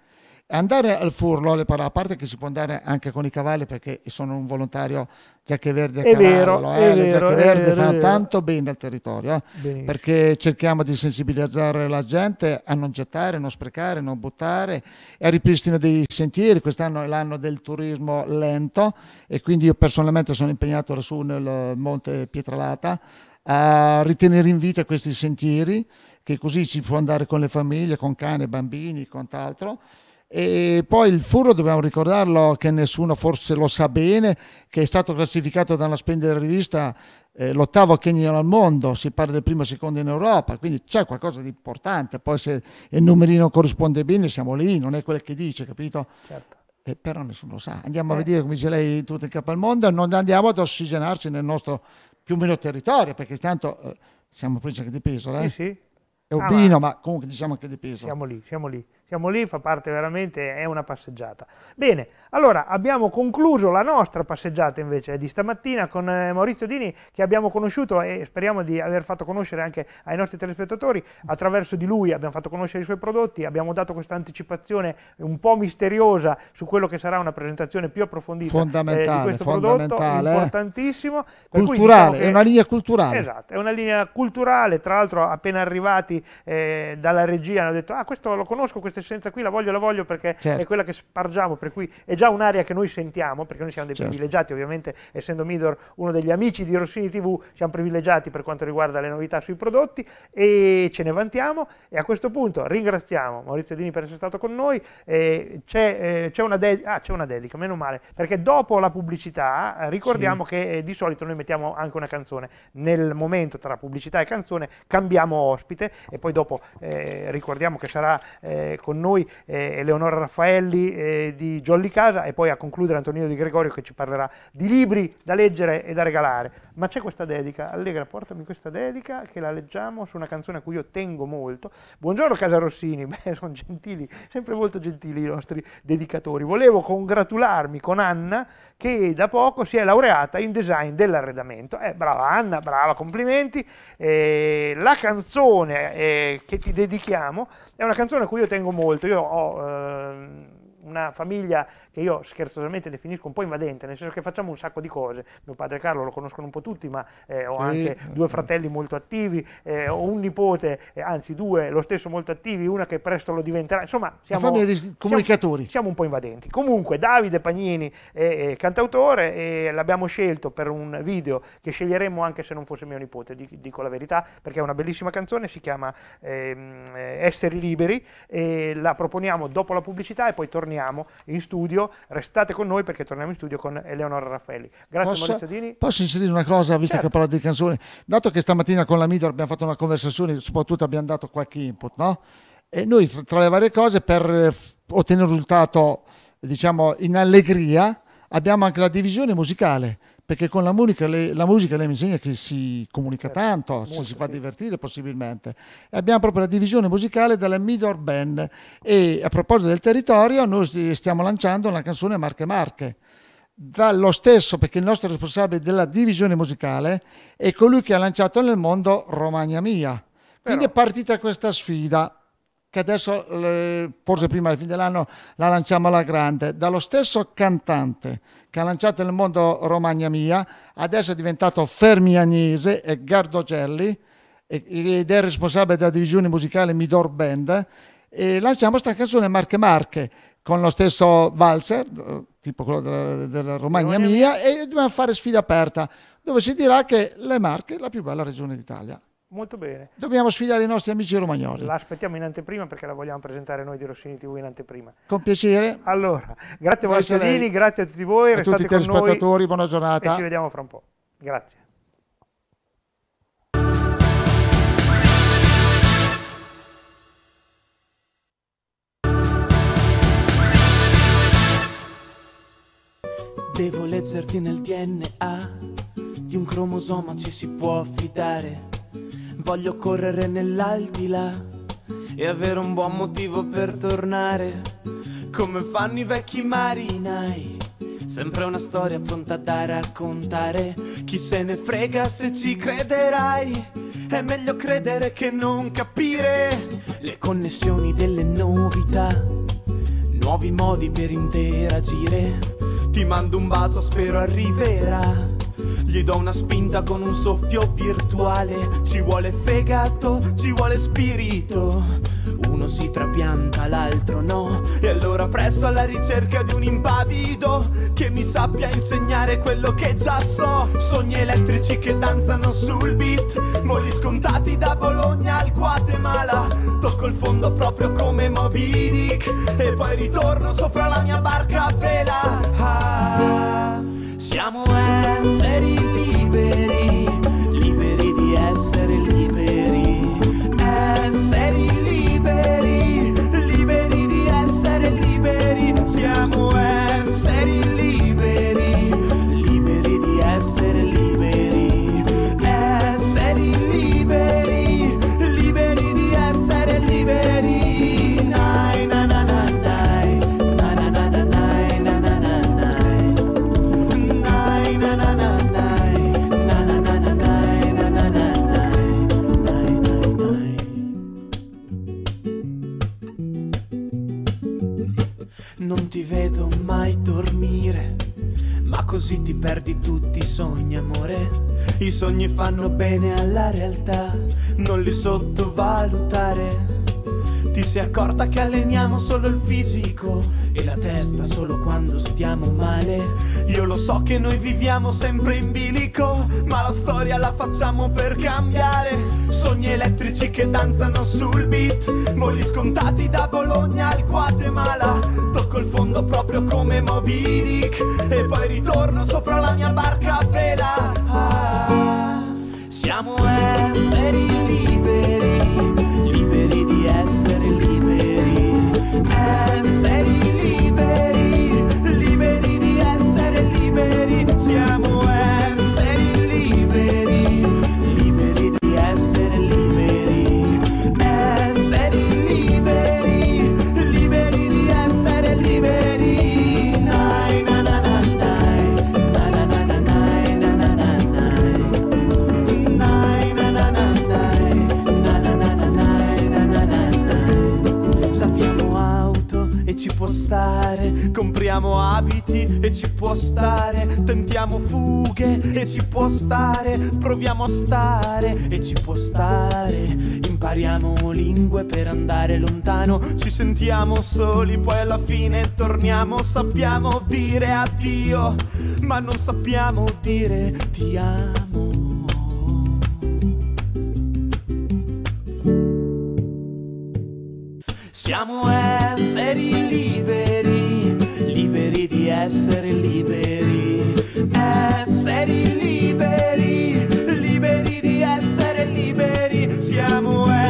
Speaker 2: Andare al furlo, le a parte che si può andare anche con i cavalli perché sono un volontario giacche verde a è cavallo, vero, eh, è le vero, giacche verdi vero, fanno tanto bene al territorio, eh, perché cerchiamo di sensibilizzare la gente a non gettare, non sprecare, non buttare, e al ripristino dei sentieri, quest'anno è l'anno del turismo lento e quindi io personalmente sono impegnato lassù nel Monte Pietralata a ritenere in vita questi sentieri che così si può andare con le famiglie, con cane, bambini, quant'altro. E poi il Furro dobbiamo ricordarlo che nessuno forse lo sa bene, che è stato classificato dalla Spendere Rivista eh, l'ottavo Kenyan al mondo, si parla del primo e secondo in Europa, quindi c'è qualcosa di importante, poi se il numerino corrisponde bene siamo lì, non è quel che dice, capito? Certo. Eh, però nessuno lo sa. Andiamo eh. a vedere, come dice lei, tutto in capo al mondo, non andiamo ad ossigenarci nel nostro più o meno territorio, perché tanto eh, siamo presi anche di peso, eh? Sì, sì.
Speaker 1: Urbino, ah, ma
Speaker 2: comunque diciamo anche di peso.
Speaker 1: Siamo lì, siamo lì siamo lì, fa parte veramente, è una passeggiata. Bene, allora abbiamo concluso la nostra passeggiata invece di stamattina con eh, Maurizio Dini che abbiamo conosciuto e speriamo di aver fatto conoscere anche ai nostri telespettatori, attraverso di lui abbiamo fatto conoscere i suoi prodotti, abbiamo dato questa anticipazione un po' misteriosa su quello che sarà una presentazione più approfondita eh, di questo prodotto, eh. importantissimo. Diciamo culturale, diciamo è una linea culturale. Esatto, è una linea culturale, tra l'altro appena arrivati eh, dalla regia hanno detto ah questo lo conosco, questo questa essenza qui la voglio, la voglio perché certo. è quella che spargiamo, per cui è già un'area che noi sentiamo, perché noi siamo dei certo. privilegiati, ovviamente essendo Midor uno degli amici di Rossini TV, siamo privilegiati per quanto riguarda le novità sui prodotti e ce ne vantiamo e a questo punto ringraziamo Maurizio Dini per essere stato con noi, eh, c'è, eh, una, de ah, una dedica, meno male, perché dopo la pubblicità eh, ricordiamo sì. che eh, di solito noi mettiamo anche una canzone, nel momento tra pubblicità e canzone cambiamo ospite e poi dopo eh, ricordiamo che sarà eh, con noi eh, Eleonora Raffaelli eh, di Jolly Casa e poi a concludere Antonino Di Gregorio che ci parlerà di libri da leggere e da regalare. Ma c'è questa dedica, Allegra portami questa dedica che la leggiamo su una canzone a cui io tengo molto. Buongiorno Casa Rossini, beh sono gentili, sempre molto gentili i nostri dedicatori. Volevo congratularmi con Anna che da poco si è laureata in design dell'arredamento. Eh, brava Anna, brava, complimenti. Eh, la canzone eh, che ti dedichiamo è una canzone a cui io tengo molto, io ho eh, una famiglia che io scherzosamente definisco un po' invadente, nel senso che facciamo un sacco di cose. Mio padre Carlo lo conoscono un po' tutti, ma eh, ho anche sì. due fratelli molto attivi, eh, ho un nipote, eh, anzi due, lo stesso molto attivi, una che presto lo diventerà. Insomma, siamo di comunicatori. Siamo, siamo, un po' invadenti. Comunque, Davide Pagnini è, cantautore e l'abbiamo scelto per un video che sceglieremmo anche se non fosse mio nipote, dico la verità, perché è una bellissima canzone, si chiama ehm, Esseri liberi, e la proponiamo dopo la pubblicità e poi torniamo in studio studio, restate con noi perché torniamo in studio con Eleonora Raffaelli. Grazie posso, Maurizio Dini. Posso
Speaker 2: inserire una cosa, visto certo. che parla di canzoni? Dato che stamattina con la Midor abbiamo fatto una conversazione, soprattutto abbiamo dato qualche input, no? E noi tra le varie cose per eh, ottenere un risultato, diciamo, in allegria, abbiamo anche la divisione musicale perché con la musica, lei, la musica lei mi insegna che si comunica certo, tanto, ci si fa divertire possibilmente. Abbiamo proprio la divisione musicale della Midor Band e a proposito del territorio noi stiamo lanciando una canzone Marche Marche dallo stesso, perché il nostro responsabile della divisione musicale è colui che ha lanciato nel mondo Romagna Mia. Quindi è partita questa sfida che adesso, eh, forse prima del fine dell'anno, la lanciamo alla grande, dallo stesso cantante che ha lanciato nel mondo Romagna Mia, adesso è diventato Fermianese e Gardocelli ed è responsabile della divisione musicale Midor Band e lanciamo questa canzone Marche Marche con lo stesso valzer, eh, tipo quello della, della Romagna Mia, e dobbiamo fare sfida aperta, dove si dirà che le Marche è la più bella regione d'Italia. Molto bene. Dobbiamo sfidare i nostri amici romagnoli. La
Speaker 1: aspettiamo in anteprima perché la vogliamo presentare noi di Rossini TV in anteprima.
Speaker 2: Con piacere. Allora, grazie a Valentini, grazie a tutti
Speaker 1: voi. A tutti i telespettatori, buona giornata. E ci vediamo fra un po'. Grazie.
Speaker 3: Devo leggerti nel DNA, di un cromosoma ci si può affidare. Voglio correre nell'aldilà e avere un buon motivo per tornare, come fanno i vecchi marinai. Sempre una storia pronta da raccontare, chi se ne frega se ci crederai. È meglio credere che non capire le connessioni delle novità, nuovi modi per interagire. Ti mando un bacio, spero arriverà. Gli do una spinta con un soffio virtuale. Ci vuole fegato, ci vuole spirito. Uno si trapianta, l'altro no. E allora presto alla ricerca di un impavido che mi sappia insegnare quello che già so. Sogni elettrici che danzano sul beat. Voli scontati da Bologna al Guatemala. Tocco il fondo proprio come Moby Dick. E poi ritorno sopra la mia barca a vela. I sogni fanno bene alla realtà, non li sottovalutare. Ti sei accorta che alleniamo solo il fisico e la testa solo quando stiamo male. Io lo so che noi viviamo sempre in bilico, ma la storia la facciamo per cambiare. Sogni elettrici che danzano sul beat, voli scontati da Bologna al Guatemala. Tocco il fondo proprio come Moby Dick e poi ritorno sopra la mia barca può stare, tentiamo fughe e ci può stare, proviamo a stare e ci può stare. Impariamo lingue per andare lontano, ci sentiamo soli, poi alla fine torniamo, sappiamo dire addio, ma non sappiamo dire ti amo. Siamo esseri liberi essere liberi, esseri liberi, liberi di essere liberi, siamo esseri.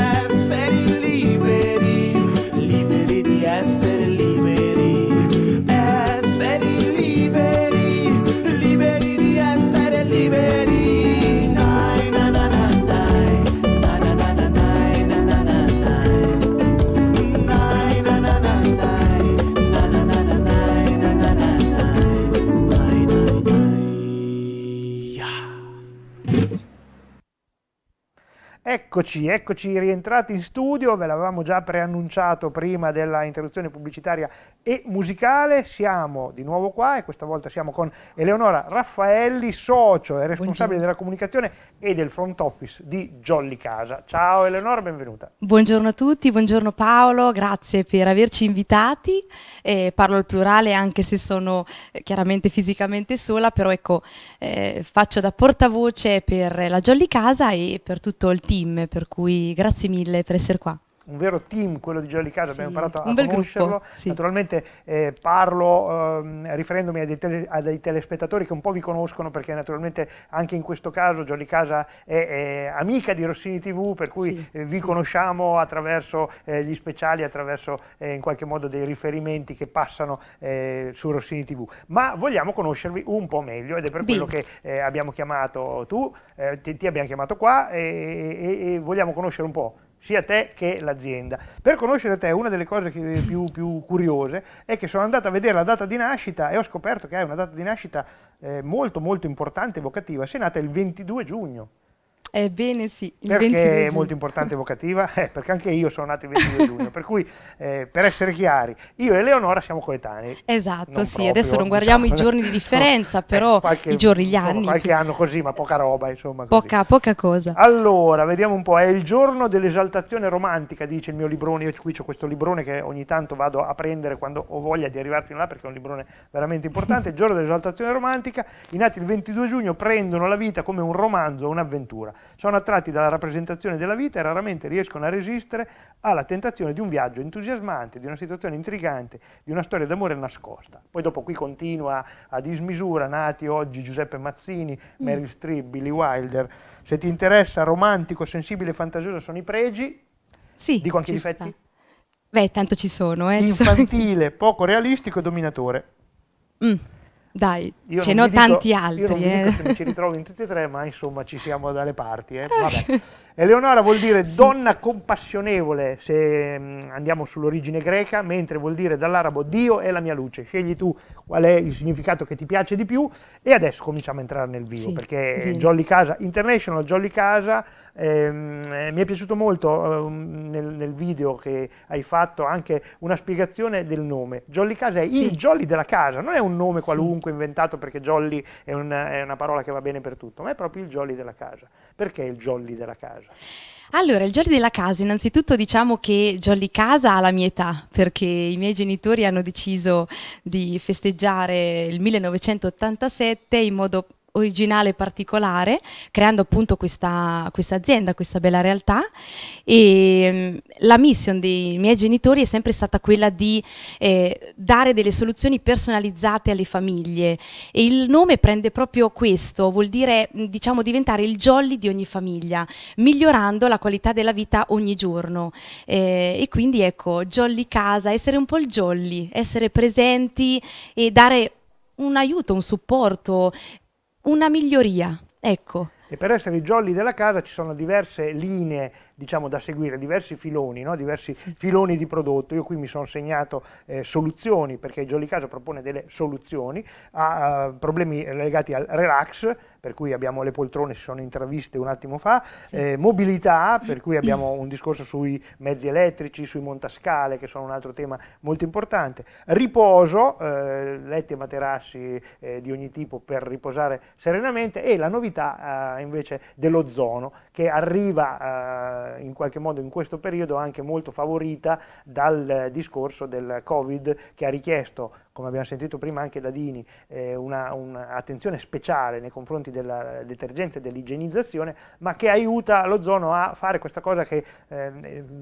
Speaker 1: Eccoci, eccoci rientrati in studio, ve l'avevamo già preannunciato prima della introduzione pubblicitaria e musicale, siamo di nuovo qua e questa volta siamo con Eleonora Raffaelli, socio e responsabile Buongiorno. della comunicazione e del front office di Jolly Casa. Ciao Eleonora, benvenuta.
Speaker 4: Buongiorno a tutti, buongiorno Paolo, grazie per averci invitati, eh, parlo al plurale anche se sono eh, chiaramente fisicamente sola, però ecco, eh, faccio da portavoce per la Jolly Casa e per tutto il team per cui grazie mille per essere qua
Speaker 1: un vero team quello di Jolly sì, abbiamo imparato a conoscerlo. Sì. Naturalmente eh, parlo eh, riferendomi a dei, tele, a dei, telespettatori che un po' vi conoscono perché naturalmente anche in questo caso Jolly Casa è, è amica di Rossini TV per cui sì, eh, vi conosciamo attraverso eh, gli speciali, attraverso eh, in qualche modo dei riferimenti che passano eh, su Rossini TV. Ma vogliamo conoscervi un po' meglio ed è per Bim. quello che abbiamo chiamato tu, ti, ti, abbiamo chiamato qua e, e, e vogliamo conoscere un po' sia te che l'azienda. Per conoscere te, una delle cose più, più, curiose è che sono andato a vedere la data di nascita e ho scoperto che hai una data di nascita eh, molto molto importante, evocativa, sei nata il 22 giugno. Ebbene sì, il perché 22 è molto importante evocativa? Eh, perché anche io sono nato il 22 giugno, per cui eh, per essere chiari, io e Eleonora siamo coetanei.
Speaker 4: Esatto, sì, proprio, adesso non guardiamo diciamo, i giorni di differenza,
Speaker 1: no, eh, però qualche, i giorni, gli anni. Insomma, qualche anno così, ma poca roba, insomma. Poca,
Speaker 4: poca cosa.
Speaker 1: Allora, vediamo un po', è il giorno dell'esaltazione romantica, dice il mio librone, io qui ho questo librone che ogni tanto vado a prendere quando ho voglia di arrivare fino là, perché è un librone veramente importante, il giorno dell'esaltazione romantica, i nati il 22 giugno prendono la vita come un romanzo, un'avventura sono attratti dalla rappresentazione della vita e raramente riescono a resistere alla tentazione di un viaggio entusiasmante, di una situazione intrigante, di una storia d'amore nascosta. Poi dopo qui continua a dismisura, nati oggi Giuseppe Mazzini, mm. Meryl Streep, Billy Wilder. Se ti interessa, romantico, sensibile e fantasioso sono i pregi. Sì, Dico anche i difetti? Sta.
Speaker 4: Beh, tanto ci sono. Eh, Infantile,
Speaker 1: ci sono... poco realistico e dominatore.
Speaker 4: Mm. Dai,
Speaker 1: io ce ho tanti altri. Io non eh. dico se ci ritrovo in tutti e tre, ma insomma ci siamo dalle parti. Eh. Eleonora vuol dire donna compassionevole, se mm, andiamo sull'origine greca, mentre vuol dire dall'arabo Dio è la mia luce. Scegli tu qual è il significato che ti piace di più e adesso cominciamo a entrare nel vivo, sì, perché vieni. Jolly Casa International, Jolly Casa Ehm, eh, mi è piaciuto molto eh, nel, nel, video che hai fatto anche una spiegazione del nome. Jolly Casa è sì. il Jolly della casa, non è un nome qualunque sì. inventato perché Jolly è una, è una parola che va bene per tutto, ma è proprio il Jolly della casa. Perché il Jolly della casa?
Speaker 4: Allora, il Jolly della casa, innanzitutto diciamo che Jolly Casa ha la mia età, perché i miei genitori hanno deciso di festeggiare il 1987 in modo originale e particolare, creando appunto questa, questa azienda, questa bella realtà. E mm, la mission dei miei genitori è sempre stata quella di eh, dare delle soluzioni personalizzate alle famiglie e il nome prende proprio questo, vuol dire mm, diciamo diventare il jolly di ogni famiglia, migliorando la qualità della vita ogni giorno. Eh, e quindi ecco, jolly casa, essere un po' il jolly, essere presenti e dare un aiuto, un supporto, una miglioria, ecco.
Speaker 1: E per essere i jolly della casa ci sono diverse linee diciamo, da seguire diversi filoni, no? diversi filoni di prodotto. Io qui mi sono segnato eh, soluzioni, perché Jolly Casa propone delle soluzioni a, a problemi legati al relax, per cui abbiamo le poltrone, si sono intraviste un attimo fa, eh, mobilità, per cui abbiamo un discorso sui mezzi elettrici, sui montascale, che sono un altro tema molto importante, riposo, eh, letti e materassi eh, di ogni tipo per riposare serenamente e la novità eh, invece dell'ozono che arriva eh, in qualche modo in questo periodo anche molto favorita dal discorso del Covid che ha richiesto, come abbiamo sentito prima anche da Dini, eh, un'attenzione un speciale nei confronti della detergenza e dell'igienizzazione, ma che aiuta l'ozono a fare questa cosa che eh,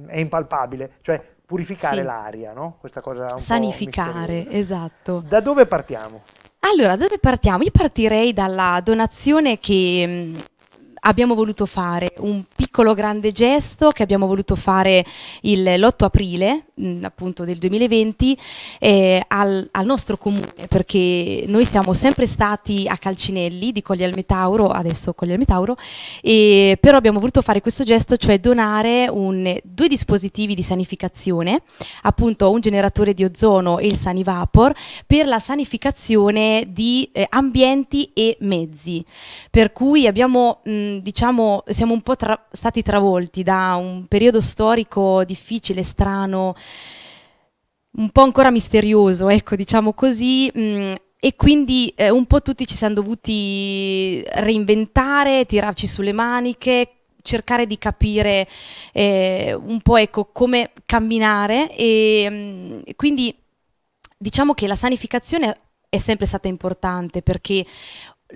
Speaker 1: è impalpabile, cioè purificare sì. l'aria, no? questa cosa un Sanificare, esatto. Da dove partiamo?
Speaker 4: Allora, da dove partiamo? Io partirei dalla donazione che mh, mm, abbiamo voluto fare, un piccolo grande gesto che abbiamo voluto fare l'8 aprile mh, appunto del 2020 eh, al, al, nostro comune perché noi siamo sempre stati a Calcinelli di Colli al Metauro, adesso Colli al Metauro, e, però abbiamo voluto fare questo gesto cioè donare un, due dispositivi di sanificazione, appunto un generatore di ozono e il Sanivapor per la sanificazione di eh, ambienti e mezzi per cui abbiamo mh, diciamo siamo un po' tra, stati travolti da un periodo storico difficile, strano, un po' ancora misterioso, ecco, diciamo così. Mh, mm, e quindi eh, un po' tutti ci siamo dovuti reinventare, tirarci sulle maniche, cercare di capire eh, un po' ecco, come camminare e mh, mm, quindi diciamo che la sanificazione è sempre stata importante perché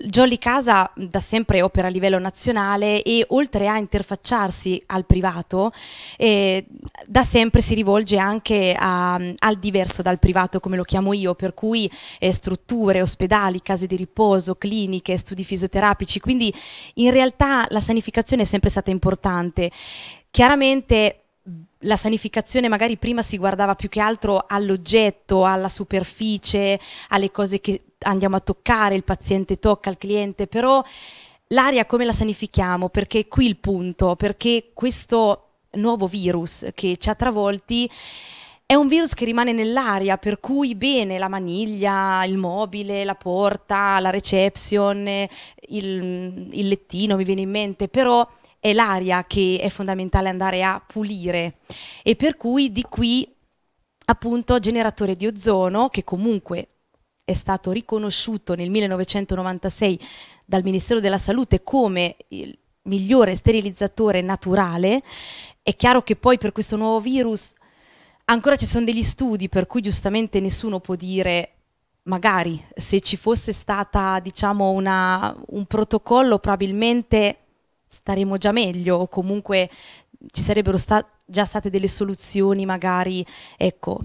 Speaker 4: Jolly Casa da sempre opera a livello nazionale e oltre a interfacciarsi al privato, eh, da sempre si rivolge anche a, al diverso dal privato, come lo chiamo io, per cui eh, strutture, ospedali, case di riposo, cliniche, studi fisioterapici, quindi in realtà la sanificazione è sempre stata importante. Chiaramente la sanificazione magari prima si guardava più che altro all'oggetto, alla superficie, alle cose che andiamo a toccare, il paziente tocca il cliente, però l'aria come la sanifichiamo? Perché è qui il punto, perché questo nuovo virus che ci ha travolti è un virus che rimane nell'aria, per cui bene la maniglia, il mobile, la porta, la reception, il, il lettino mi viene in mente, però è l'aria che è fondamentale andare a pulire e per cui di qui appunto generatore di ozono che comunque è stato riconosciuto nel 1996 dal Ministero della Salute come il migliore sterilizzatore naturale, è chiaro che poi per questo nuovo virus ancora ci sono degli studi per cui giustamente nessuno può dire magari se ci fosse stata diciamo una, un protocollo probabilmente staremmo già meglio o comunque ci sarebbero sta già state delle soluzioni magari ecco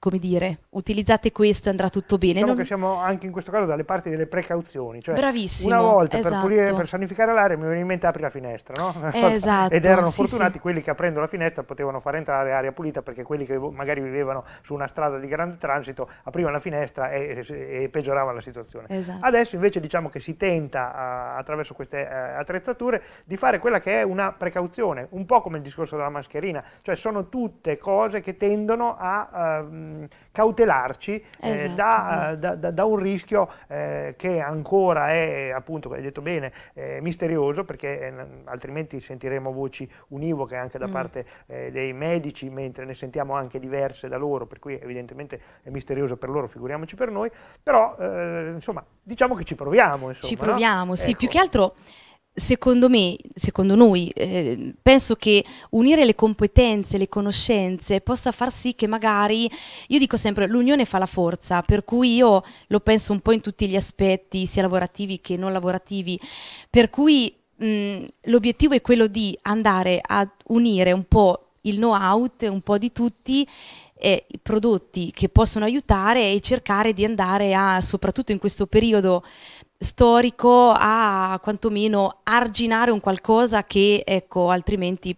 Speaker 4: come dire, utilizzate questo e andrà tutto bene. Diciamo non... che
Speaker 1: siamo anche in questo caso dalle parti delle precauzioni, cioè Bravissimo, una volta esatto. per pulire, per sanificare l'aria mi veniva in mente apri la finestra, no? Esatto. Ed erano sì, fortunati sì. quelli che aprendo la finestra potevano far entrare aria pulita perché quelli che magari vivevano su una strada di grande transito aprivano la finestra e, e, e peggioravano la situazione. Esatto. Adesso invece diciamo che si tenta attraverso queste eh, attrezzature di fare quella che è una precauzione, un po' come il discorso della mascherina, cioè sono tutte cose che tendono a ehm, Ehm, cautelarci eh, esatto. Eh, da, da, da, un rischio eh, che ancora è, appunto, come hai detto bene, misterioso, perché altrimenti sentiremo voci univoche anche da mm. parte dei medici, mentre ne sentiamo anche diverse da loro, per cui evidentemente è misterioso per loro, figuriamoci per noi, però insomma diciamo che ci proviamo. Insomma, ci proviamo, no? sì, ecco. più che altro
Speaker 4: secondo me, secondo noi, eh, penso che unire le competenze, le conoscenze possa far sì che magari, io dico sempre, l'unione fa la forza, per cui io lo penso un po' in tutti gli aspetti, sia lavorativi che non lavorativi, per cui l'obiettivo è quello di andare a unire un po' il know-how, un po' di tutti eh, i prodotti che possono aiutare e cercare di andare a, soprattutto in questo periodo storico a quantomeno arginare un qualcosa che ecco altrimenti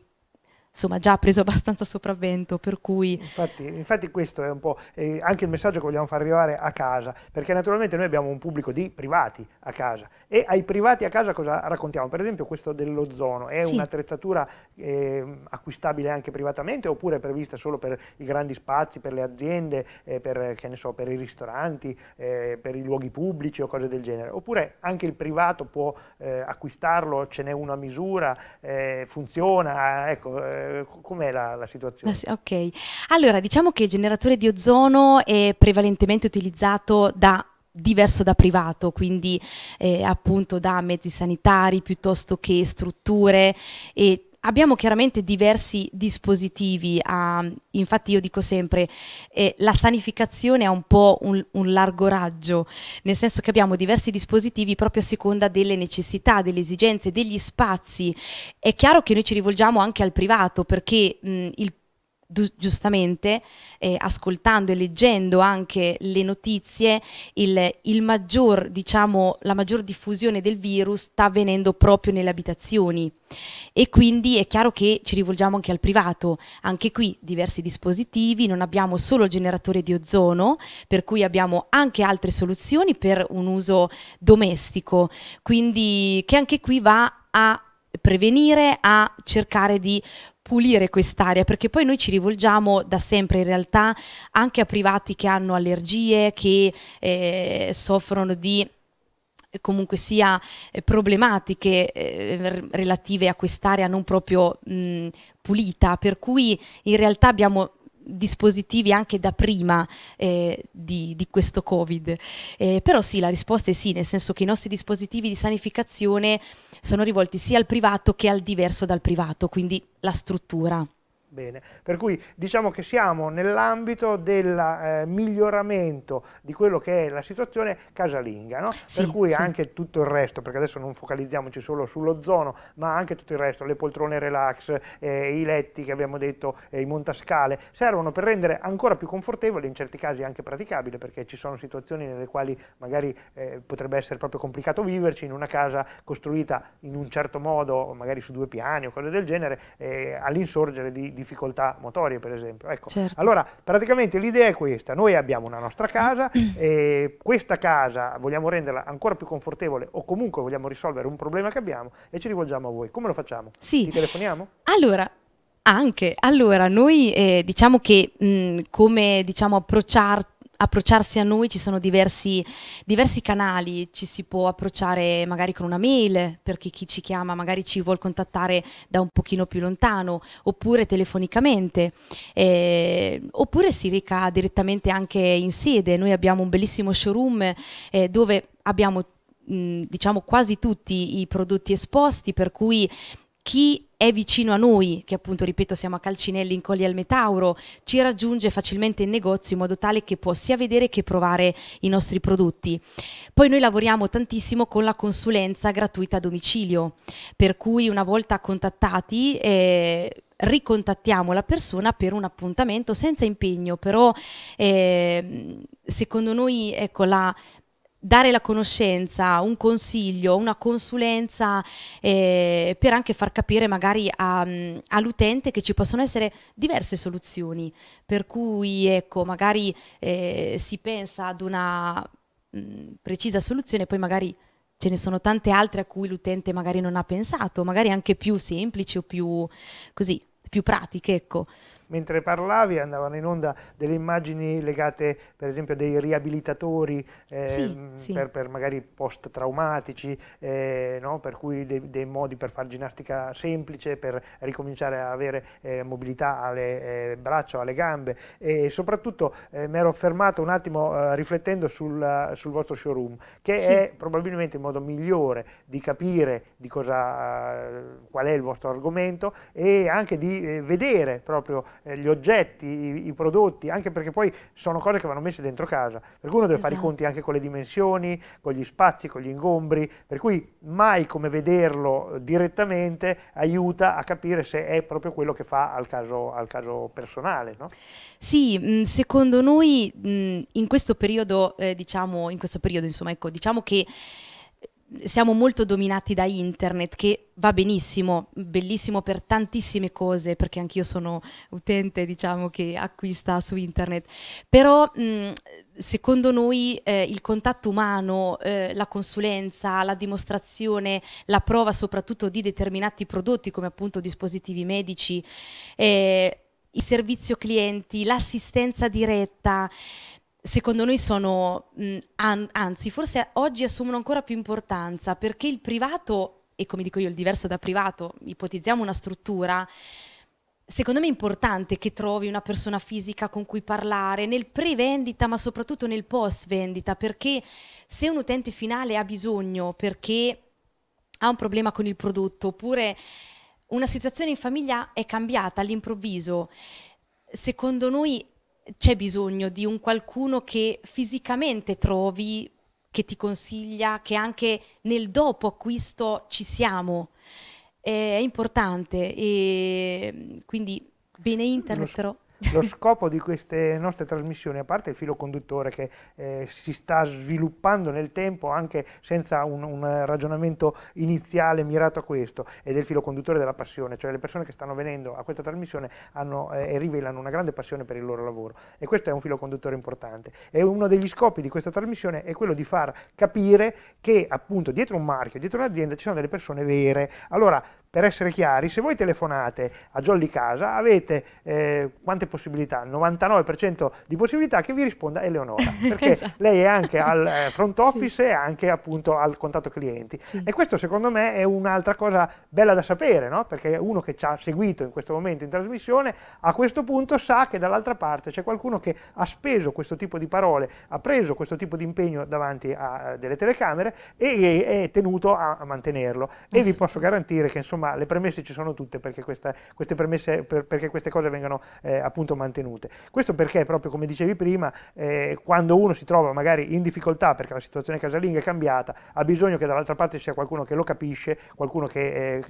Speaker 4: insomma già ha preso abbastanza sopravvento, per cui... Infatti, infatti
Speaker 1: questo è un po' eh, anche il messaggio che vogliamo far arrivare a casa, perché naturalmente noi abbiamo un pubblico di privati a casa e ai privati a casa cosa raccontiamo? Per esempio questo dell'ozono, è sì. un'attrezzatura eh, acquistabile anche privatamente oppure è prevista solo per i grandi spazi, per le aziende, eh, per, so, per, i ristoranti, eh, per i luoghi pubblici o cose del genere? Oppure anche il privato può eh, acquistarlo, ce n'è una misura, eh, funziona, ecco eh, com'è la, la situazione? La,
Speaker 4: ok, allora diciamo che il generatore di ozono è prevalentemente utilizzato da diverso da privato, quindi eh, appunto da mezzi sanitari piuttosto che strutture e abbiamo chiaramente diversi dispositivi, a, ah, infatti io dico sempre eh, la sanificazione ha un po' un, un, largo raggio, nel senso che abbiamo diversi dispositivi proprio a seconda delle necessità, delle esigenze, degli spazi. È chiaro che noi ci rivolgiamo anche al privato perché mh, il giustamente eh, ascoltando e leggendo anche le notizie, il, il maggior, diciamo, la maggior diffusione del virus sta avvenendo proprio nelle abitazioni e quindi è chiaro che ci rivolgiamo anche al privato. Anche qui diversi dispositivi, non abbiamo solo il generatore di ozono, per cui abbiamo anche altre soluzioni per un uso domestico, quindi che anche qui va a prevenire, a cercare di pulire quest'area, perché poi noi ci rivolgiamo da sempre in realtà anche a privati che hanno allergie, che eh, soffrono di comunque sia eh, problematiche eh, relative a quest'area non proprio mh, pulita, per cui in realtà abbiamo dispositivi anche da prima eh, di, di, questo Covid. Eh, però sì, la risposta è sì, nel senso che i nostri dispositivi di sanificazione sono rivolti sia al privato che al diverso dal privato, quindi la struttura.
Speaker 1: Bene. Per cui diciamo che siamo nell'ambito del eh, miglioramento di quello che è la situazione casalinga, no? sì, per cui sì. anche tutto il resto, perché adesso non focalizziamoci solo sullo zono, ma anche tutto il resto, le poltrone relax, eh, i letti che abbiamo detto, eh, i montascale, servono per rendere ancora più confortevole, in certi casi anche praticabile, perché ci sono situazioni nelle quali magari eh, potrebbe essere proprio complicato viverci in una casa costruita in un certo modo, magari su due piani o cose del genere, eh, all'insorgere di, di difficoltà motorie per esempio. Ecco. Certo. Allora praticamente l'idea è questa, noi abbiamo una nostra casa, e questa casa vogliamo renderla ancora più confortevole o comunque vogliamo risolvere un problema che abbiamo e ci rivolgiamo a voi. Come lo facciamo? Sì. Ti telefoniamo?
Speaker 4: Allora, anche, allora noi eh, diciamo che mh, mm, come diciamo approcciarti approcciarsi a noi ci sono diversi, diversi, canali, ci si può approcciare magari con una mail, perché chi ci chiama magari ci vuol contattare da un pochino più lontano, oppure telefonicamente, eh, oppure si reca direttamente anche in sede. Noi abbiamo un bellissimo showroom eh, dove abbiamo mh, diciamo quasi tutti i prodotti esposti, per cui chi è vicino a noi, che appunto ripeto siamo a Calcinelli in Colli al Metauro, ci raggiunge facilmente in negozio in modo tale che può sia vedere che provare i nostri prodotti. Poi noi lavoriamo tantissimo con la consulenza gratuita a domicilio, per cui una volta contattati eh, ricontattiamo la persona per un appuntamento senza impegno, però eh, secondo noi ecco, la dare la conoscenza, un consiglio, una consulenza eh, per anche far capire magari mm, all'utente che ci possono essere diverse soluzioni, per cui ecco, magari eh, si pensa ad una mh, mm, precisa soluzione, poi magari ce ne sono tante altre a cui l'utente magari non ha pensato, magari anche più semplici o più così, più pratiche, ecco
Speaker 1: mentre parlavi andavano in onda delle immagini legate per esempio a dei riabilitatori eh, sì, mm, sì. Per, per, magari post traumatici, eh, no? per cui dei, dei, modi per fare ginnastica semplice, per ricominciare a avere eh, mobilità alle eh, braccia, alle gambe e soprattutto eh, mi ero fermato un attimo eh, riflettendo sul, sul, vostro showroom che sì. è probabilmente il modo migliore di capire di cosa, qual è il vostro argomento e anche di vedere proprio eh, gli oggetti, i, i, prodotti, anche perché poi sono cose che vanno messe dentro casa, per cui uno deve esatto. fare i esatto. conti anche con le dimensioni, con gli spazi, con gli ingombri, per cui mai come vederlo direttamente aiuta a capire se è proprio quello che fa al caso, al caso personale. No?
Speaker 4: Sì, mm, secondo noi mm, in questo periodo, eh, diciamo, in questo periodo insomma, ecco, diciamo che siamo molto dominati da internet che va benissimo, bellissimo per tantissime cose, perché anch'io sono utente, diciamo, che acquista su internet, però mh, secondo noi eh, il contatto umano, eh, la consulenza, la dimostrazione, la prova soprattutto di determinati prodotti come appunto dispositivi medici, eh, il servizio clienti, l'assistenza diretta, secondo noi sono, mh, mm, an- anzi forse oggi assumono ancora più importanza perché il privato, e come dico io il diverso da privato, ipotizziamo una struttura, secondo me è importante che trovi una persona fisica con cui parlare nel pre-vendita ma soprattutto nel post-vendita perché se un utente finale ha bisogno perché ha un problema con il prodotto oppure una situazione in famiglia è cambiata all'improvviso, secondo noi c'è bisogno di un qualcuno che fisicamente trovi, che ti consiglia, che anche nel dopo acquisto ci siamo. Eh, è importante e quindi bene internet lo, però.
Speaker 1: Lo scopo di queste nostre trasmissioni, a parte il filo conduttore che eh, si sta sviluppando nel tempo anche senza un, un, ragionamento iniziale mirato a questo, ed è il filo conduttore della passione, cioè le persone che stanno venendo a questa trasmissione hanno, eh, rivelano una grande passione per il loro lavoro e questo è un filo conduttore importante. E uno degli scopi di questa trasmissione è quello di far capire che appunto dietro un marchio, dietro un'azienda ci sono delle persone vere. Allora, per essere chiari, se voi telefonate a Jolly Casa avete eh, quante possibilità? Il 99% di possibilità che vi risponda Eleonora, perché esatto. lei è anche al eh, front office sì. e anche appunto al contatto clienti. Sì. E questo secondo me è un'altra cosa bella da sapere, no? perché uno che ci ha seguito in questo momento in trasmissione a questo punto sa che dall'altra parte c'è qualcuno che ha speso questo tipo di parole, ha preso questo tipo di impegno davanti a, delle telecamere e, è tenuto a, mantenerlo. Eh, e vi posso garantire che insomma ma le premesse ci sono tutte perché, questa, queste, premesse, per, perché queste, cose vengano eh, appunto mantenute. Questo perché proprio come dicevi prima, eh, quando uno si trova magari in difficoltà perché la situazione casalinga è cambiata, ha bisogno che dall'altra parte ci sia qualcuno che lo capisce, qualcuno che eh,